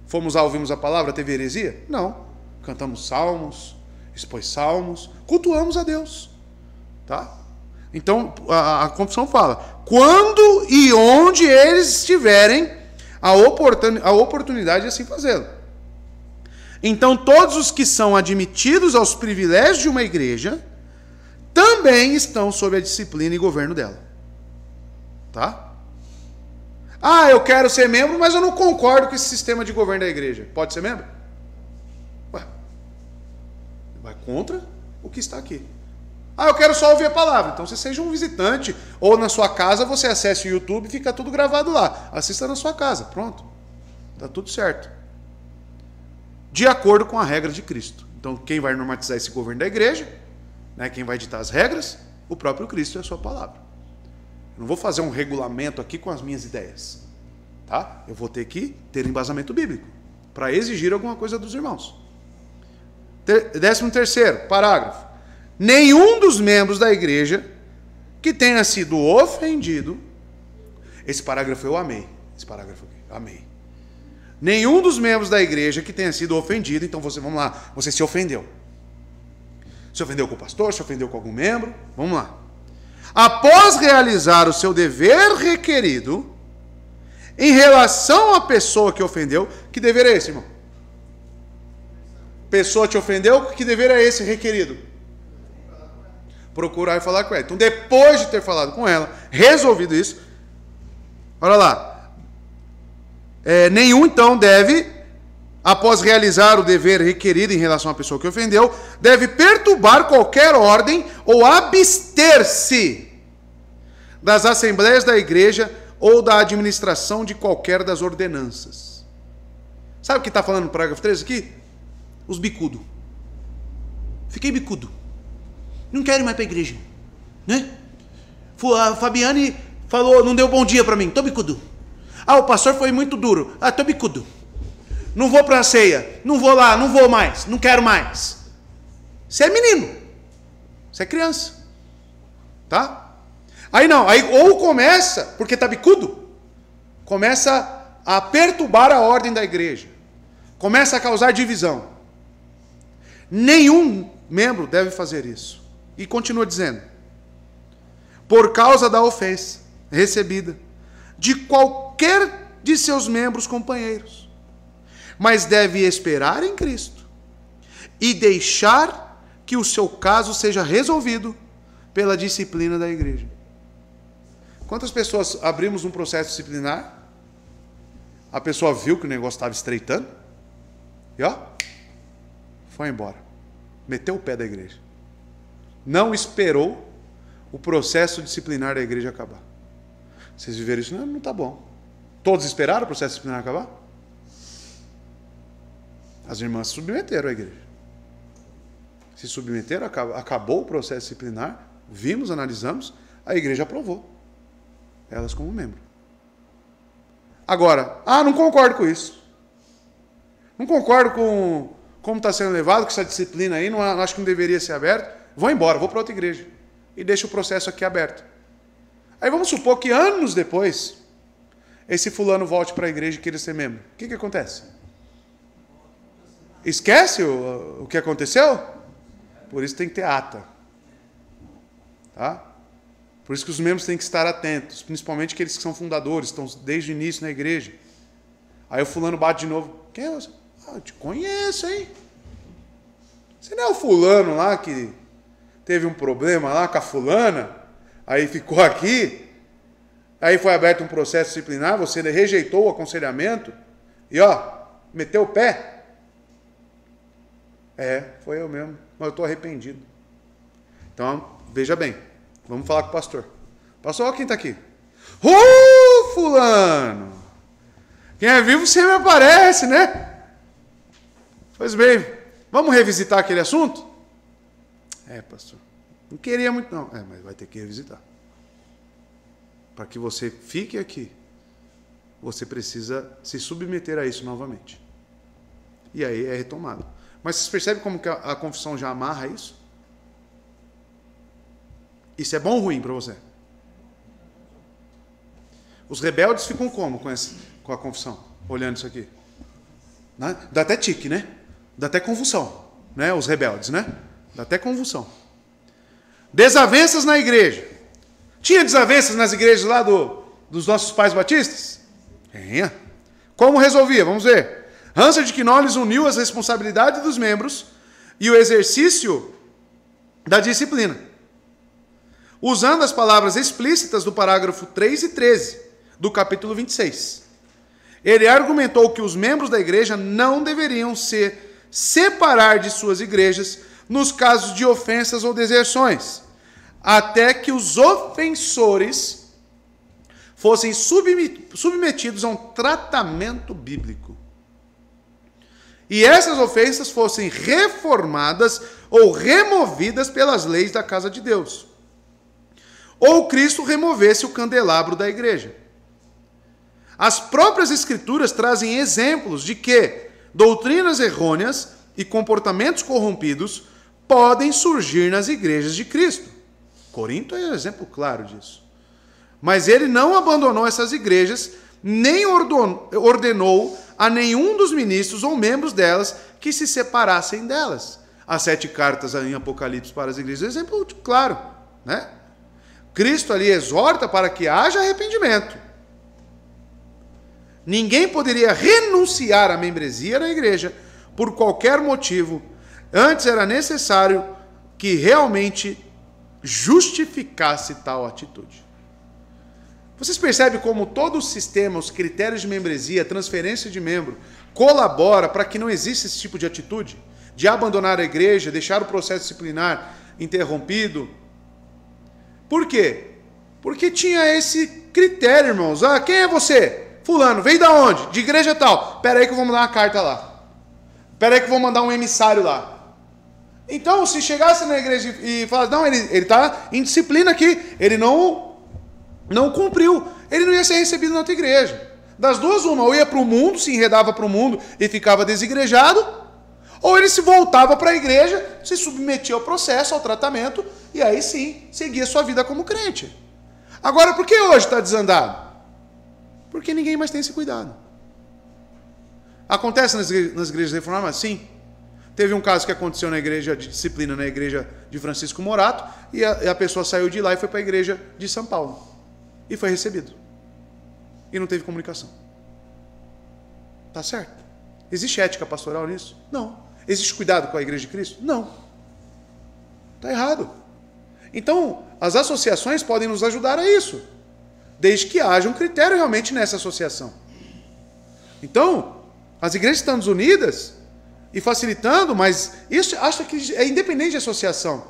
Fomos lá, ouvimos a palavra, teve heresia? Não. Cantamos salmos, expôs salmos, cultuamos a Deus. Tá? Então a, a confissão fala: quando e onde eles estiverem a, oportun, a oportunidade de é assim fazê-lo. Então, todos os que são admitidos aos privilégios de uma igreja também estão sob a disciplina e governo dela. Tá? Ah, eu quero ser membro, mas eu não concordo com esse sistema de governo da igreja. Pode ser membro? Ué, vai contra o que está aqui. Ah, eu quero só ouvir a palavra. Então você seja um visitante, ou na sua casa você acesse o YouTube, e fica tudo gravado lá. Assista na sua casa, pronto. Tá tudo certo. De acordo com a regra de Cristo. Então quem vai normatizar esse governo da igreja, né, quem vai ditar as regras, o próprio Cristo e a sua palavra. Eu não vou fazer um regulamento aqui com as minhas ideias. Tá? Eu vou ter que ter embasamento bíblico para exigir alguma coisa dos irmãos. Ter, décimo terceiro, parágrafo nenhum dos membros da igreja que tenha sido ofendido. Esse parágrafo eu amei. Esse parágrafo eu amei. Nenhum dos membros da igreja que tenha sido ofendido, então você, vamos lá, você se ofendeu. Se ofendeu com o pastor, se ofendeu com algum membro, vamos lá. Após realizar o seu dever requerido em relação à pessoa que ofendeu, que dever é esse, irmão? Pessoa te ofendeu, que dever é esse requerido? procurar e falar com ela. Então, depois de ter falado com ela, resolvido isso, olha lá. É, nenhum, então, deve, após realizar o dever requerido em relação à pessoa que ofendeu, deve perturbar qualquer ordem ou abster-se das assembleias da igreja ou da administração de qualquer das ordenanças. Sabe o que está falando no parágrafo 3 aqui? Os bicudo. Fiquei bicudo não quero ir mais a igreja, né? A Fabiane falou, não deu bom dia para mim, tô bicudo. Ah, o pastor foi muito duro, ah, tô bicudo. Não vou para a ceia, não vou lá, não vou mais, não quero mais. Você é menino, você é criança, tá? Aí não, aí ou começa, porque tá bicudo, começa a perturbar a ordem da igreja, começa a causar divisão. Nenhum membro deve fazer isso. E continua dizendo: por causa da ofensa recebida de qualquer de seus membros companheiros, mas deve esperar em Cristo e deixar que o seu caso seja resolvido pela disciplina da igreja. Quantas pessoas abrimos um processo disciplinar? A pessoa viu que o negócio estava estreitando e ó, foi embora. Meteu o pé da igreja não esperou o processo disciplinar da igreja acabar. Vocês viveram isso? Não, não tá bom. Todos esperaram o processo disciplinar acabar? As irmãs se submeteram à igreja. Se submeteram, acabou o processo disciplinar, vimos, analisamos, a igreja aprovou. Elas como membro. Agora, ah, não concordo com isso. Não concordo com como está sendo levado, com essa disciplina aí, não acho que não deveria ser aberto vou embora, vou para outra igreja e deixa o processo aqui aberto. Aí vamos supor que anos depois, esse fulano volte para a igreja e queira ser membro. O que, que acontece? Esquece o, o que aconteceu? Por isso tem que ter ata. Tá? Por isso que os membros têm que estar atentos, principalmente aqueles que são fundadores, estão desde o início na igreja. Aí o fulano bate de novo. Quem é você? Ah, eu te conheço, hein? Você não é o fulano lá que teve um problema lá com a fulana, aí ficou aqui, aí foi aberto um processo disciplinar, você rejeitou o aconselhamento e ó, meteu o pé. É, foi eu mesmo, mas eu estou arrependido. Então, veja bem, vamos falar com o pastor. Pastor, olha quem está aqui. Uh, fulano! Quem é vivo sempre aparece, né? Pois bem, vamos revisitar aquele assunto? É, pastor. Não queria muito, não. É, mas vai ter que ir visitar. Para que você fique aqui, você precisa se submeter a isso novamente. E aí é retomado. Mas vocês percebem como que a, confissão já amarra isso? Isso é bom ou ruim para você? Os rebeldes ficam como com, essa, com a confissão? Olhando isso aqui. Né? Dá até tique, né? Dá até convulsão, né? Os rebeldes, né? Dá até convulsão. Desavenças na igreja. Tinha desavenças nas igrejas lá do, dos nossos pais batistas? Tinha. Como resolvia? Vamos ver. Hansard de Quinones uniu as responsabilidades dos membros e o exercício da disciplina, usando as palavras explícitas do parágrafo 3 e 13 do capítulo 26. Ele argumentou que os membros da igreja não deveriam se separar de suas igrejas nos casos de ofensas ou deserções, até que os ofensores fossem submetidos a um tratamento bíblico. E essas ofensas fossem reformadas ou removidas pelas leis da casa de Deus. Ou Cristo removesse o candelabro da igreja. As próprias Escrituras trazem exemplos de que doutrinas errôneas e comportamentos corrompidos podem surgir nas igrejas de Cristo. Corinto é um exemplo claro disso. Mas ele não abandonou essas igrejas, nem ordenou a nenhum dos ministros ou membros delas que se separassem delas. As sete cartas em Apocalipse para as igrejas, é exemplo claro, né? Cristo ali exorta para que haja arrependimento. Ninguém poderia renunciar à membresia da igreja por qualquer motivo Antes era necessário que realmente justificasse tal atitude. Vocês percebem como todo o sistema, os critérios de membresia, transferência de membro, colabora para que não exista esse tipo de atitude? De abandonar a igreja, deixar o processo disciplinar interrompido. Por quê? Porque tinha esse critério, irmãos. Ah, quem é você? Fulano, vem da onde? De igreja tal. Pera aí que eu vou mandar uma carta lá. Pera aí que eu vou mandar um emissário lá. Então, se chegasse na igreja e falasse, não, ele está em disciplina aqui, ele não, não cumpriu, ele não ia ser recebido na tua igreja. Das duas, uma, ou ia para o mundo, se enredava para o mundo e ficava desigrejado, ou ele se voltava para a igreja, se submetia ao processo, ao tratamento, e aí sim seguia sua vida como crente. Agora, por que hoje está desandado? Porque ninguém mais tem esse cuidado. Acontece nas igrejas reformadas? Sim. Teve um caso que aconteceu na igreja de disciplina, na igreja de Francisco Morato, e a, a pessoa saiu de lá e foi para a igreja de São Paulo. E foi recebido. E não teve comunicação. Tá certo? Existe ética pastoral nisso? Não. Existe cuidado com a igreja de Cristo? Não. Tá errado. Então, as associações podem nos ajudar a isso, desde que haja um critério realmente nessa associação. Então, as igrejas estão unidas, e facilitando, mas isso acho que é independente de associação.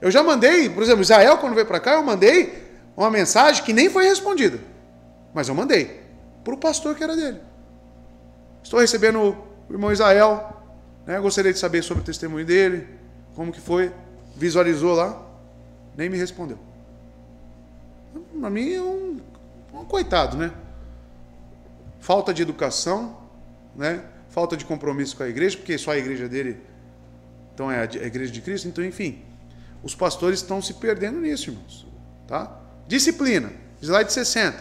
Eu já mandei, por exemplo, Israel, quando veio para cá, eu mandei uma mensagem que nem foi respondida. Mas eu mandei para o pastor que era dele. Estou recebendo o irmão Israel, né? gostaria de saber sobre o testemunho dele, como que foi, visualizou lá, nem me respondeu. Para mim é um, um coitado, né? Falta de educação, né? falta de compromisso com a igreja, porque só a igreja dele então é a igreja de Cristo, então enfim. Os pastores estão se perdendo nisso, irmãos, tá? Disciplina, slide 60.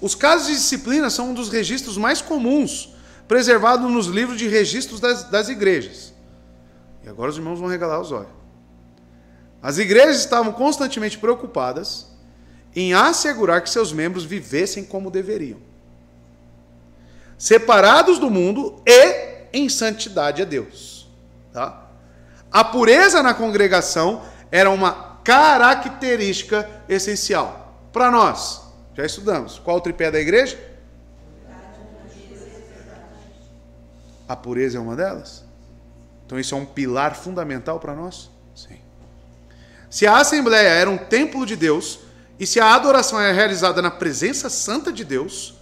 Os casos de disciplina são um dos registros mais comuns, preservados nos livros de registros das, das igrejas. E agora os irmãos vão regalar os olhos. As igrejas estavam constantemente preocupadas em assegurar que seus membros vivessem como deveriam separados do mundo e em santidade a Deus. Tá? A pureza na congregação era uma característica essencial para nós. Já estudamos. Qual o tripé da igreja? A pureza é uma delas? Então isso é um pilar fundamental para nós? Sim. Se a assembleia era um templo de Deus e se a adoração é realizada na presença santa de Deus,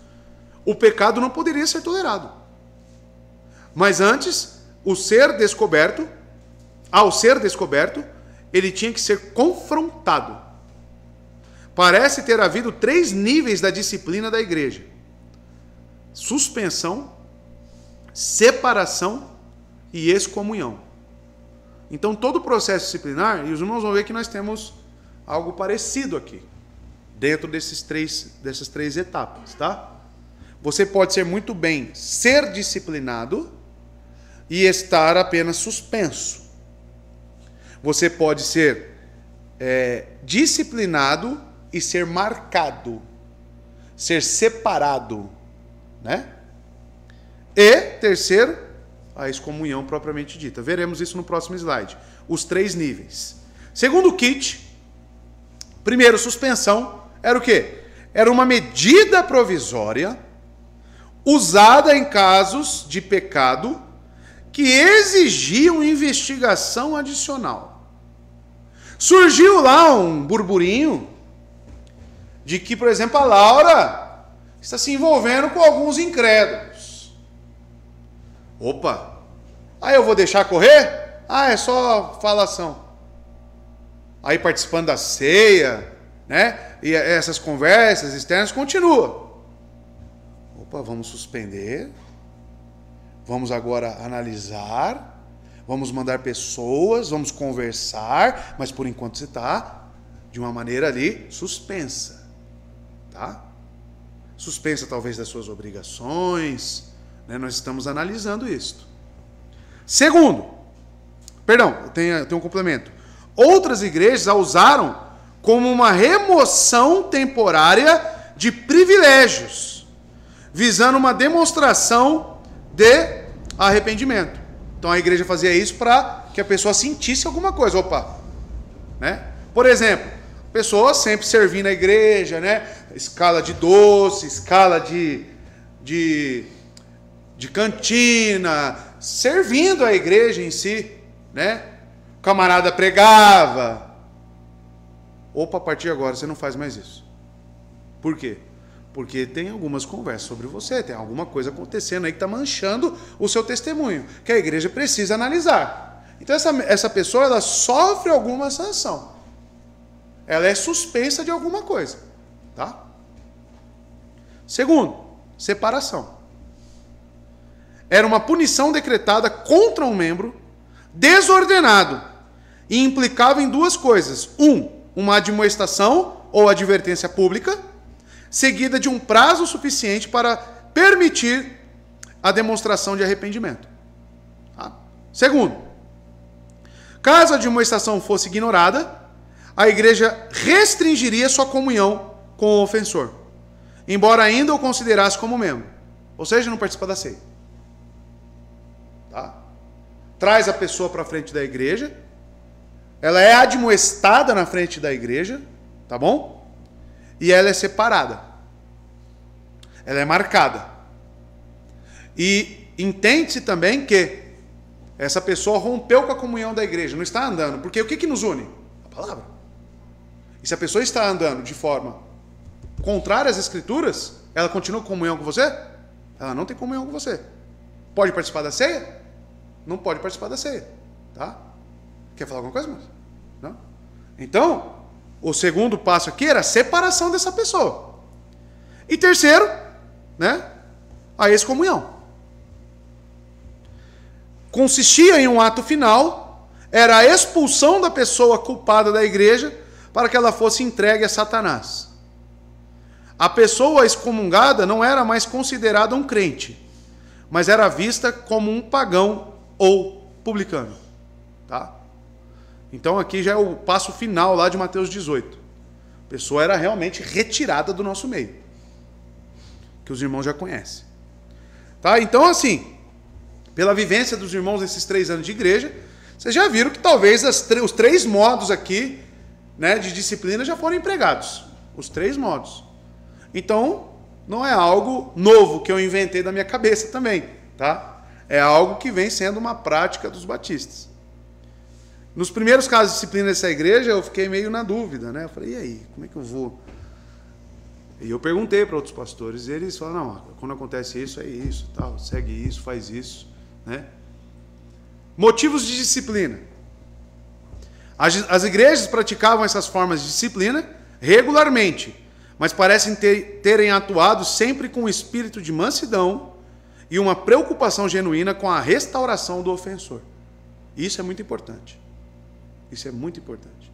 o pecado não poderia ser tolerado. Mas antes, o ser descoberto, ao ser descoberto, ele tinha que ser confrontado. Parece ter havido três níveis da disciplina da igreja: suspensão, separação e excomunhão. Então, todo o processo disciplinar, e os irmãos vão ver que nós temos algo parecido aqui, dentro desses três, dessas três etapas, tá? Você pode ser muito bem ser disciplinado e estar apenas suspenso. Você pode ser é, disciplinado e ser marcado, ser separado, né? E terceiro, a excomunhão propriamente dita. Veremos isso no próximo slide. Os três níveis. Segundo kit, primeiro suspensão era o quê? Era uma medida provisória usada em casos de pecado que exigiam investigação adicional. Surgiu lá um burburinho de que, por exemplo, a Laura está se envolvendo com alguns incrédulos. Opa! Aí eu vou deixar correr? Ah, é só falação. Aí participando da ceia, né? E essas conversas externas continua vamos suspender. Vamos agora analisar. Vamos mandar pessoas, vamos conversar, mas por enquanto você está de uma maneira ali suspensa, tá? Suspensa talvez das suas obrigações, né? Nós estamos analisando isto. Segundo, perdão, eu tenho, eu tenho um complemento. Outras igrejas a usaram como uma remoção temporária de privilégios visando uma demonstração de arrependimento. Então a igreja fazia isso para que a pessoa sentisse alguma coisa. Opa! Né? Por exemplo, pessoa sempre servindo a igreja, né? Escala de doce, escala de, de, de cantina, servindo a igreja em si, né? O camarada pregava. Opa, a partir de agora você não faz mais isso. Por quê? Porque tem algumas conversas sobre você, tem alguma coisa acontecendo aí que está manchando o seu testemunho, que a igreja precisa analisar. Então, essa, essa pessoa ela sofre alguma sanção. Ela é suspensa de alguma coisa. Tá? Segundo, separação. Era uma punição decretada contra um membro desordenado e implicava em duas coisas: um, uma admoestação ou advertência pública seguida de um prazo suficiente para permitir a demonstração de arrependimento. Tá? Segundo, caso a demonstração fosse ignorada, a igreja restringiria sua comunhão com o ofensor, embora ainda o considerasse como membro, ou seja, não participa da ceia. Tá? Traz a pessoa para frente da igreja, ela é admoestada na frente da igreja, tá bom? e ela é separada. Ela é marcada. E entende-se também que essa pessoa rompeu com a comunhão da igreja, não está andando. Porque o que, que nos une? A palavra. E se a pessoa está andando de forma contrária às escrituras, ela continua com comunhão com você? Ela não tem comunhão com você. Pode participar da ceia? Não pode participar da ceia. Tá? Quer falar alguma coisa, mas? Não? Então, o segundo passo aqui era a separação dessa pessoa. E terceiro, né? A excomunhão. Consistia em um ato final, era a expulsão da pessoa culpada da igreja para que ela fosse entregue a Satanás. A pessoa excomungada não era mais considerada um crente, mas era vista como um pagão ou publicano, tá? Então aqui já é o passo final lá de Mateus 18. A pessoa era realmente retirada do nosso meio. Que os irmãos já conhecem. Tá? Então, assim, pela vivência dos irmãos nesses três anos de igreja, vocês já viram que talvez os três modos aqui né, de disciplina já foram empregados. Os três modos. Então, não é algo novo que eu inventei da minha cabeça também, tá? É algo que vem sendo uma prática dos batistas. Nos primeiros casos de disciplina dessa igreja, eu fiquei meio na dúvida, né? Eu falei, e aí, como é que eu vou? E eu perguntei para outros pastores, e eles falaram, não, quando acontece isso, é isso, tal, segue isso, faz isso, né? Motivos de disciplina. As, as igrejas praticavam essas formas de disciplina regularmente, mas parecem ter, terem atuado sempre com um espírito de mansidão e uma preocupação genuína com a restauração do ofensor. Isso é muito importante. Isso é muito importante.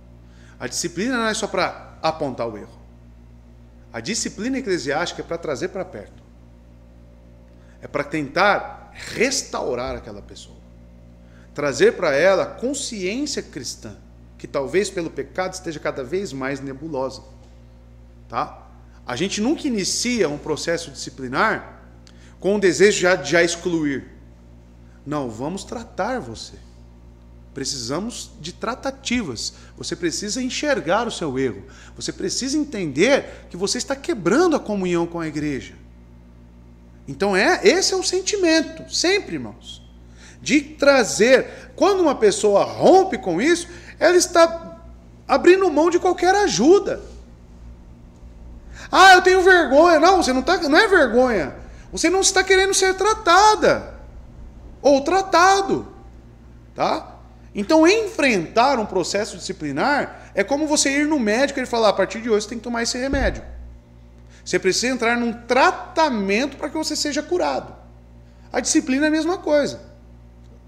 A disciplina não é só para apontar o erro. A disciplina eclesiástica é para trazer para perto. É para tentar restaurar aquela pessoa. Trazer para ela consciência cristã, que talvez pelo pecado esteja cada vez mais nebulosa. Tá? A gente nunca inicia um processo disciplinar com o desejo já de já excluir. Não, vamos tratar você. Precisamos de tratativas. Você precisa enxergar o seu erro. Você precisa entender que você está quebrando a comunhão com a igreja. Então é, esse é o sentimento, sempre, irmãos, de trazer. Quando uma pessoa rompe com isso, ela está abrindo mão de qualquer ajuda. Ah, eu tenho vergonha. Não, você não tá, não é vergonha. Você não está querendo ser tratada ou tratado, tá? Então, enfrentar um processo disciplinar é como você ir no médico e ele falar: a partir de hoje você tem que tomar esse remédio. Você precisa entrar num tratamento para que você seja curado. A disciplina é a mesma coisa.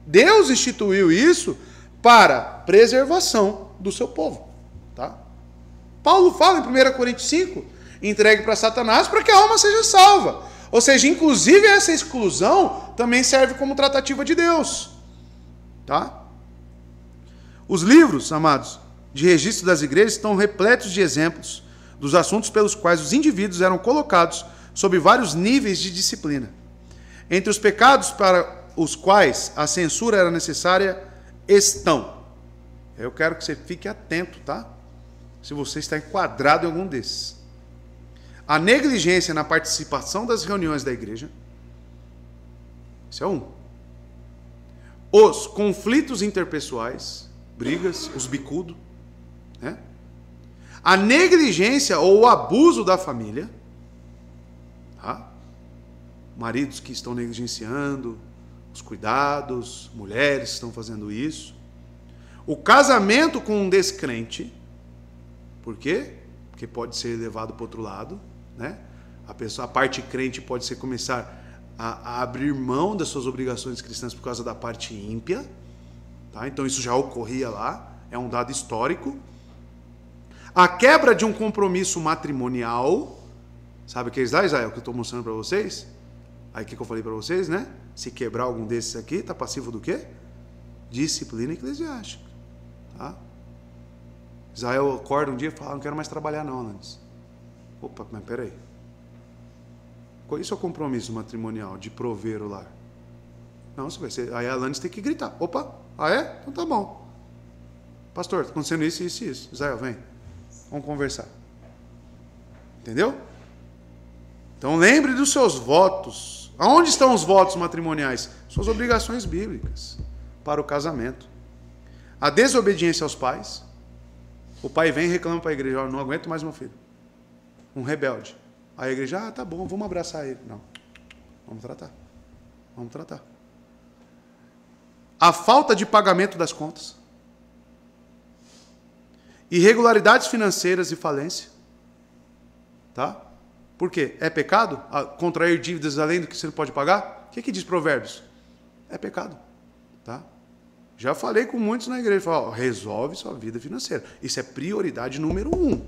Deus instituiu isso para preservação do seu povo. Tá? Paulo fala em 1 Coríntios 5: entregue para Satanás para que a alma seja salva. Ou seja, inclusive essa exclusão também serve como tratativa de Deus. Tá? Os livros, amados, de registro das igrejas estão repletos de exemplos dos assuntos pelos quais os indivíduos eram colocados sob vários níveis de disciplina. Entre os pecados para os quais a censura era necessária estão. Eu quero que você fique atento, tá? Se você está enquadrado em algum desses. A negligência na participação das reuniões da igreja. Isso é um. Os conflitos interpessoais brigas, os bicudos, né? A negligência ou o abuso da família, tá? Maridos que estão negligenciando os cuidados, mulheres que estão fazendo isso. O casamento com um descrente, por quê? Porque pode ser levado para outro lado, né? A, pessoa, a parte crente pode ser começar a, a abrir mão das suas obrigações cristãs por causa da parte ímpia, Tá? Então isso já ocorria lá, é um dado histórico. A quebra de um compromisso matrimonial, sabe aqueles lá, Israel, que eu estou mostrando para vocês? Aí que, que eu falei para vocês, né? Se quebrar algum desses aqui, tá passivo do quê? Disciplina eclesiástica. Tá? Israel acorda um dia e fala, ah, não quero mais trabalhar não, Alanis. Opa, mas peraí. Qual isso é o compromisso matrimonial de prover o lar? Não, você vai ser. Aí a Alanis tem que gritar. Opa, ah, é? Então tá bom. Pastor, está acontecendo isso, isso e isso. Israel, vem. Vamos conversar. Entendeu? Então lembre dos seus votos. Aonde estão os votos matrimoniais? Suas obrigações bíblicas para o casamento. A desobediência aos pais. O pai vem e reclama para a igreja: não aguento mais meu filho. Um rebelde. Aí a igreja: ah, tá bom, vamos abraçar ele. Não. Vamos tratar. Vamos tratar a falta de pagamento das contas, irregularidades financeiras e falência. Tá? Por quê? É pecado contrair dívidas além do que você não pode pagar? O que, que diz Provérbios? É pecado. Tá? Já falei com muitos na igreja, falo, ó, resolve sua vida financeira. Isso é prioridade número um.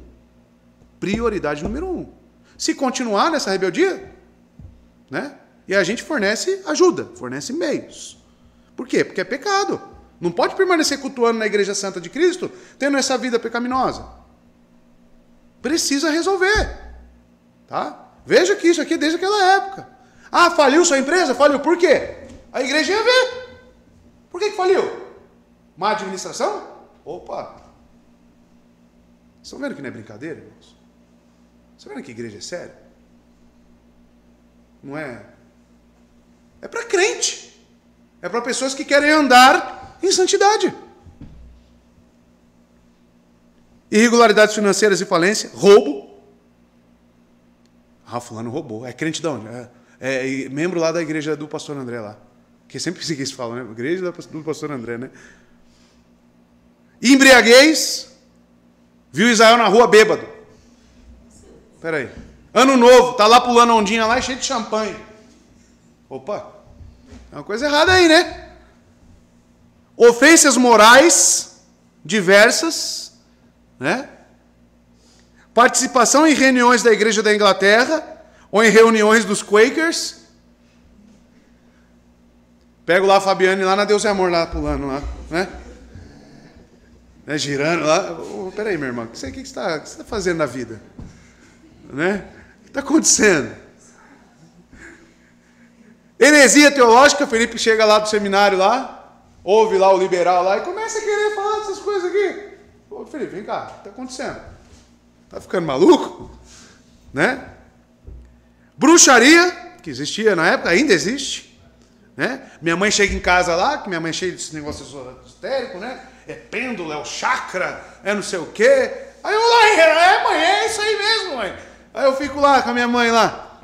Prioridade número um. Se continuar nessa rebeldia, né? E a gente fornece ajuda, fornece meios. Por quê? Porque é pecado. Não pode permanecer cultuando na Igreja Santa de Cristo tendo essa vida pecaminosa. Precisa resolver. Tá? Veja que isso aqui é desde aquela época. Ah, faliu sua empresa? Faliu por quê? A igreja ia ver. Por que, que faliu? Má administração? Opa! Estão vendo que não é brincadeira, irmãos? Estão vendo que igreja é séria? Não é? É para crente. É para pessoas que querem andar em santidade. Irregularidades financeiras e falência, roubo. Ah, fulano roubou. É crente de onde? É, é, é, membro lá da igreja do pastor André lá. Que sempre se fala, né? Igreja do pastor André, né? Embriaguez. Viu Israel na rua bêbado. Peraí. Ano novo, tá lá pulando ondinha lá cheio de champanhe. Opa, é uma coisa errada aí, né? Ofensas morais diversas, né? Participação em reuniões da Igreja da Inglaterra ou em reuniões dos Quakers. Pego lá a Fabiane lá na Deus e Amor lá pulando lá, né? né girando lá. Oh, peraí, meu irmão, o que você está tá fazendo na vida? Né? O que está acontecendo? Heresia teológica, Felipe chega lá do seminário lá, ouve lá o liberal lá e começa a querer falar dessas coisas aqui. Ô Felipe, vem cá, o que está acontecendo? Tá ficando maluco? Né? Bruxaria, que existia na época, ainda existe. Né? Minha mãe chega em casa lá, que minha mãe é cheia desse negócio esotérico, né? É pêndulo, é o chakra, é não sei o quê. Aí eu lá, é, é mãe, é isso aí mesmo, mãe. Aí eu fico lá com a minha mãe lá,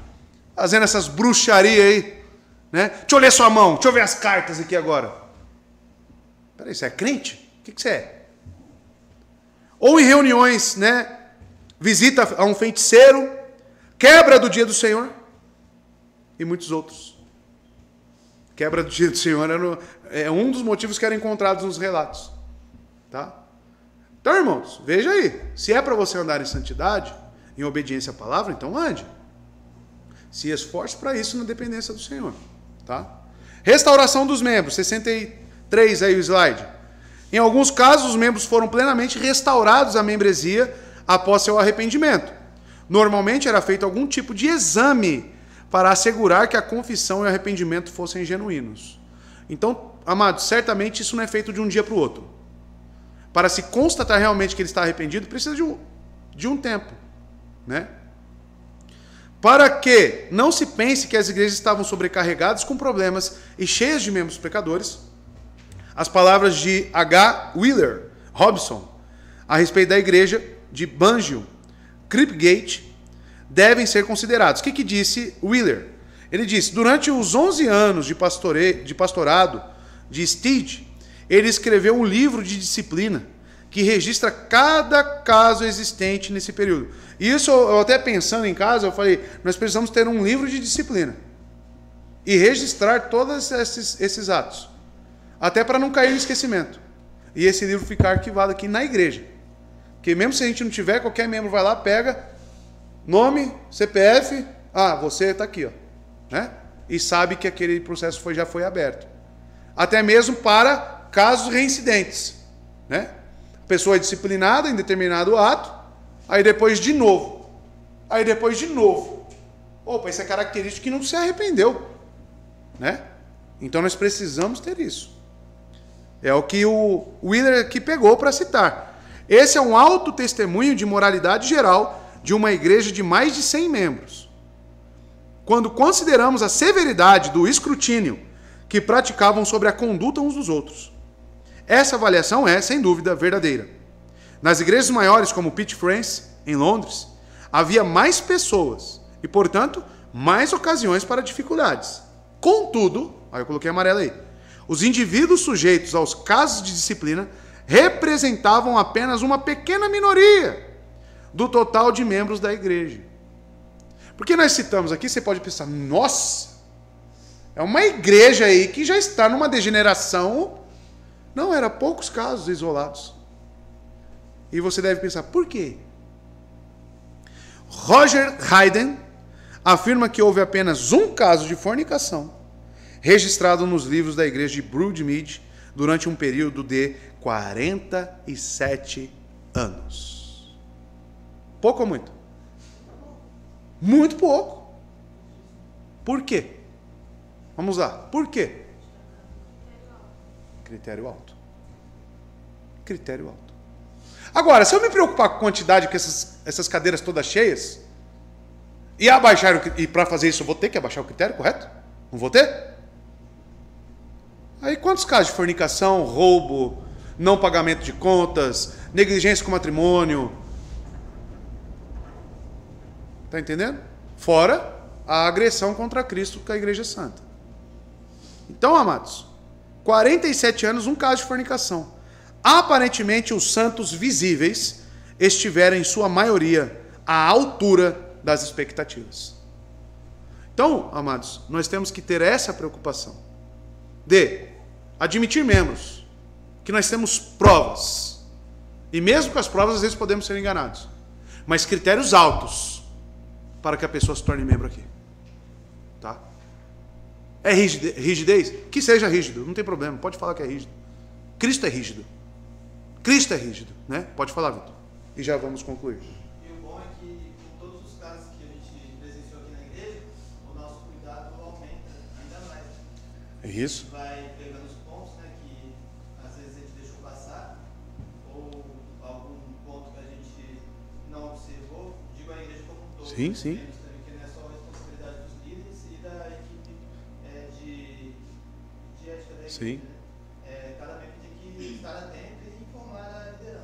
fazendo essas bruxarias aí. Né? Deixa eu ler sua mão, deixa eu ver as cartas aqui agora. Peraí, você é crente? O que, que você é? Ou em reuniões, né? Visita a um feiticeiro, quebra do dia do Senhor e muitos outros. Quebra do dia do Senhor é, é um dos motivos que eram encontrados nos relatos. Tá? Então, irmãos, veja aí. Se é para você andar em santidade, em obediência à palavra, então ande. Se esforce para isso na dependência do Senhor. Tá? Restauração dos membros, 63 aí o slide. Em alguns casos, os membros foram plenamente restaurados à membresia após seu arrependimento. Normalmente era feito algum tipo de exame para assegurar que a confissão e o arrependimento fossem genuínos. Então, amados, certamente isso não é feito de um dia para o outro. Para se constatar realmente que ele está arrependido, precisa de um, de um tempo. Né? Para que não se pense que as igrejas estavam sobrecarregadas com problemas e cheias de membros pecadores, as palavras de H. Wheeler Robson a respeito da igreja de Banjo, Cripgate, devem ser considerados. O que, que disse Wheeler? Ele disse: durante os 11 anos de, pastore... de pastorado de Steed, ele escreveu um livro de disciplina que registra cada caso existente nesse período. Isso eu até pensando em casa, eu falei, nós precisamos ter um livro de disciplina e registrar todos esses, esses atos, até para não cair no esquecimento. E esse livro ficar arquivado aqui na igreja. Porque mesmo se a gente não tiver, qualquer membro vai lá, pega nome, CPF, ah, você está aqui, ó, né? E sabe que aquele processo foi, já foi aberto. Até mesmo para casos reincidentes, né? pessoa é disciplinada em determinado ato, Aí depois de novo. Aí depois de novo. Opa, isso é característico que não se arrependeu, né? Então nós precisamos ter isso. É o que o Wheeler aqui pegou para citar. Esse é um alto testemunho de moralidade geral de uma igreja de mais de 100 membros. Quando consideramos a severidade do escrutínio que praticavam sobre a conduta uns dos outros. Essa avaliação é, sem dúvida, verdadeira. Nas igrejas maiores, como Pitt Friends em Londres, havia mais pessoas e, portanto, mais ocasiões para dificuldades. Contudo, aí eu coloquei amarelo aí, os indivíduos sujeitos aos casos de disciplina representavam apenas uma pequena minoria do total de membros da igreja. Porque nós citamos aqui, você pode pensar, nossa, é uma igreja aí que já está numa degeneração. Não, era poucos casos isolados. E você deve pensar, por quê? Roger Hayden afirma que houve apenas um caso de fornicação registrado nos livros da igreja de Broodmead durante um período de 47 anos. Pouco ou muito? Muito pouco. Por quê? Vamos lá. Por quê? Critério alto. Critério alto. Agora, se eu me preocupar com quantidade, com essas, essas cadeiras todas cheias, e abaixar o, e para fazer isso eu vou ter que abaixar o critério, correto? Não vou ter? Aí quantos casos de fornicação, roubo, não pagamento de contas, negligência com matrimônio? Tá entendendo? Fora a agressão contra Cristo com a Igreja Santa. Então, amados, 47 anos, um caso de fornicação aparentemente os santos visíveis estiveram, em sua maioria, à altura das expectativas. Então, amados, nós temos que ter essa preocupação de admitir membros que nós temos provas. E mesmo com as provas, às vezes podemos ser enganados. Mas critérios altos para que a pessoa se torne membro aqui. Tá? É rigidez? Que seja rígido, não tem problema, pode falar que é rígido. Cristo é rígido. Cristo é rígido, né? Pode falar, Vitor. E já vamos concluir. E o bom é que, com todos os casos que a gente presenciou aqui na igreja, o nosso cuidado aumenta ainda mais. É isso? Vai pegando os pontos, né? Que às vezes a gente deixou passar, ou algum ponto que a gente não observou. Digo a igreja como um todo. Sim, né, sim. Sim. É, cada membro tem que estar atento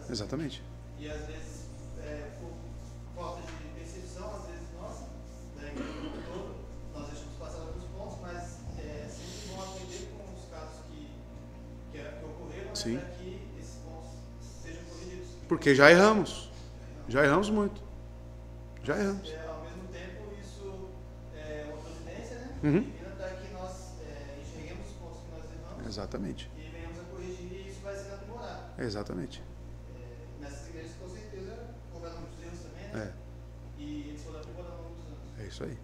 horas. Exatamente. E às vezes, é, por falta de percepção, às vezes nossa, da né, equipe é toda, nós deixamos passar alguns pontos, mas é, é, sempre bom aprender com os casos que, que, é, que ocorreram né, para que esses pontos sejam corrigidos. Porque já erramos. Já erramos muito. Já erramos. é, ao mesmo tempo, isso é uma providência, né? Uhum. para que nós é, os pontos que nós erramos. Exatamente. E venhamos a corrigir e isso vai se demorar. Exatamente. É. E eles foram É isso aí.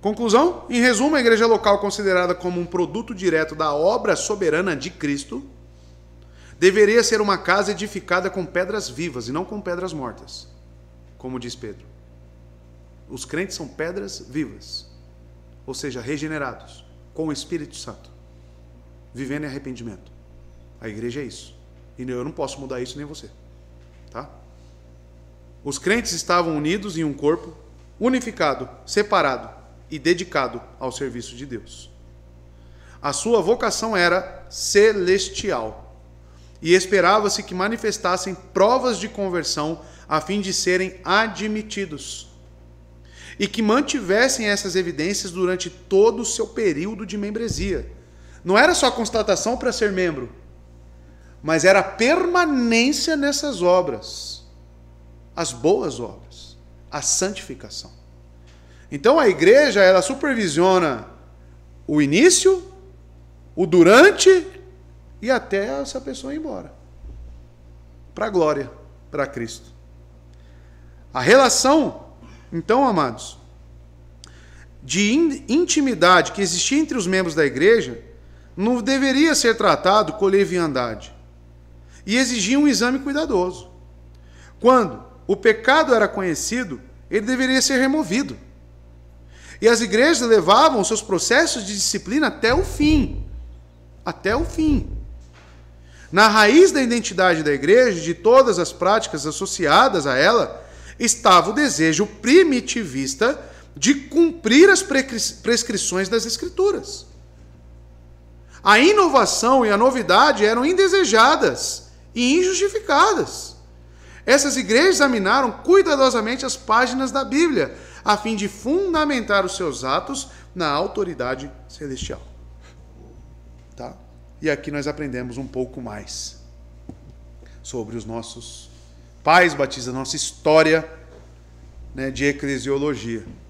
Conclusão? Em resumo, a igreja local, considerada como um produto direto da obra soberana de Cristo, deveria ser uma casa edificada com pedras vivas e não com pedras mortas, como diz Pedro. Os crentes são pedras vivas, ou seja, regenerados, com o Espírito Santo, vivendo em arrependimento. A igreja é isso. E eu não posso mudar isso nem você. Tá? Os crentes estavam unidos em um corpo, unificado, separado e dedicado ao serviço de Deus. A sua vocação era celestial e esperava-se que manifestassem provas de conversão a fim de serem admitidos e que mantivessem essas evidências durante todo o seu período de membresia. Não era só constatação para ser membro, mas era permanência nessas obras as boas obras, a santificação. Então a igreja, ela supervisiona o início, o durante e até essa pessoa ir embora. Para a glória, para Cristo. A relação, então, amados, de intimidade que existia entre os membros da igreja não deveria ser tratado com leviandade e exigia um exame cuidadoso. Quando o pecado era conhecido, ele deveria ser removido. E as igrejas levavam seus processos de disciplina até o fim. Até o fim. Na raiz da identidade da igreja, de todas as práticas associadas a ela, estava o desejo primitivista de cumprir as prescrições das Escrituras. A inovação e a novidade eram indesejadas e injustificadas. Essas igrejas examinaram cuidadosamente as páginas da Bíblia, a fim de fundamentar os seus atos na autoridade celestial. Tá? E aqui nós aprendemos um pouco mais sobre os nossos pais batistas, nossa história né, de eclesiologia.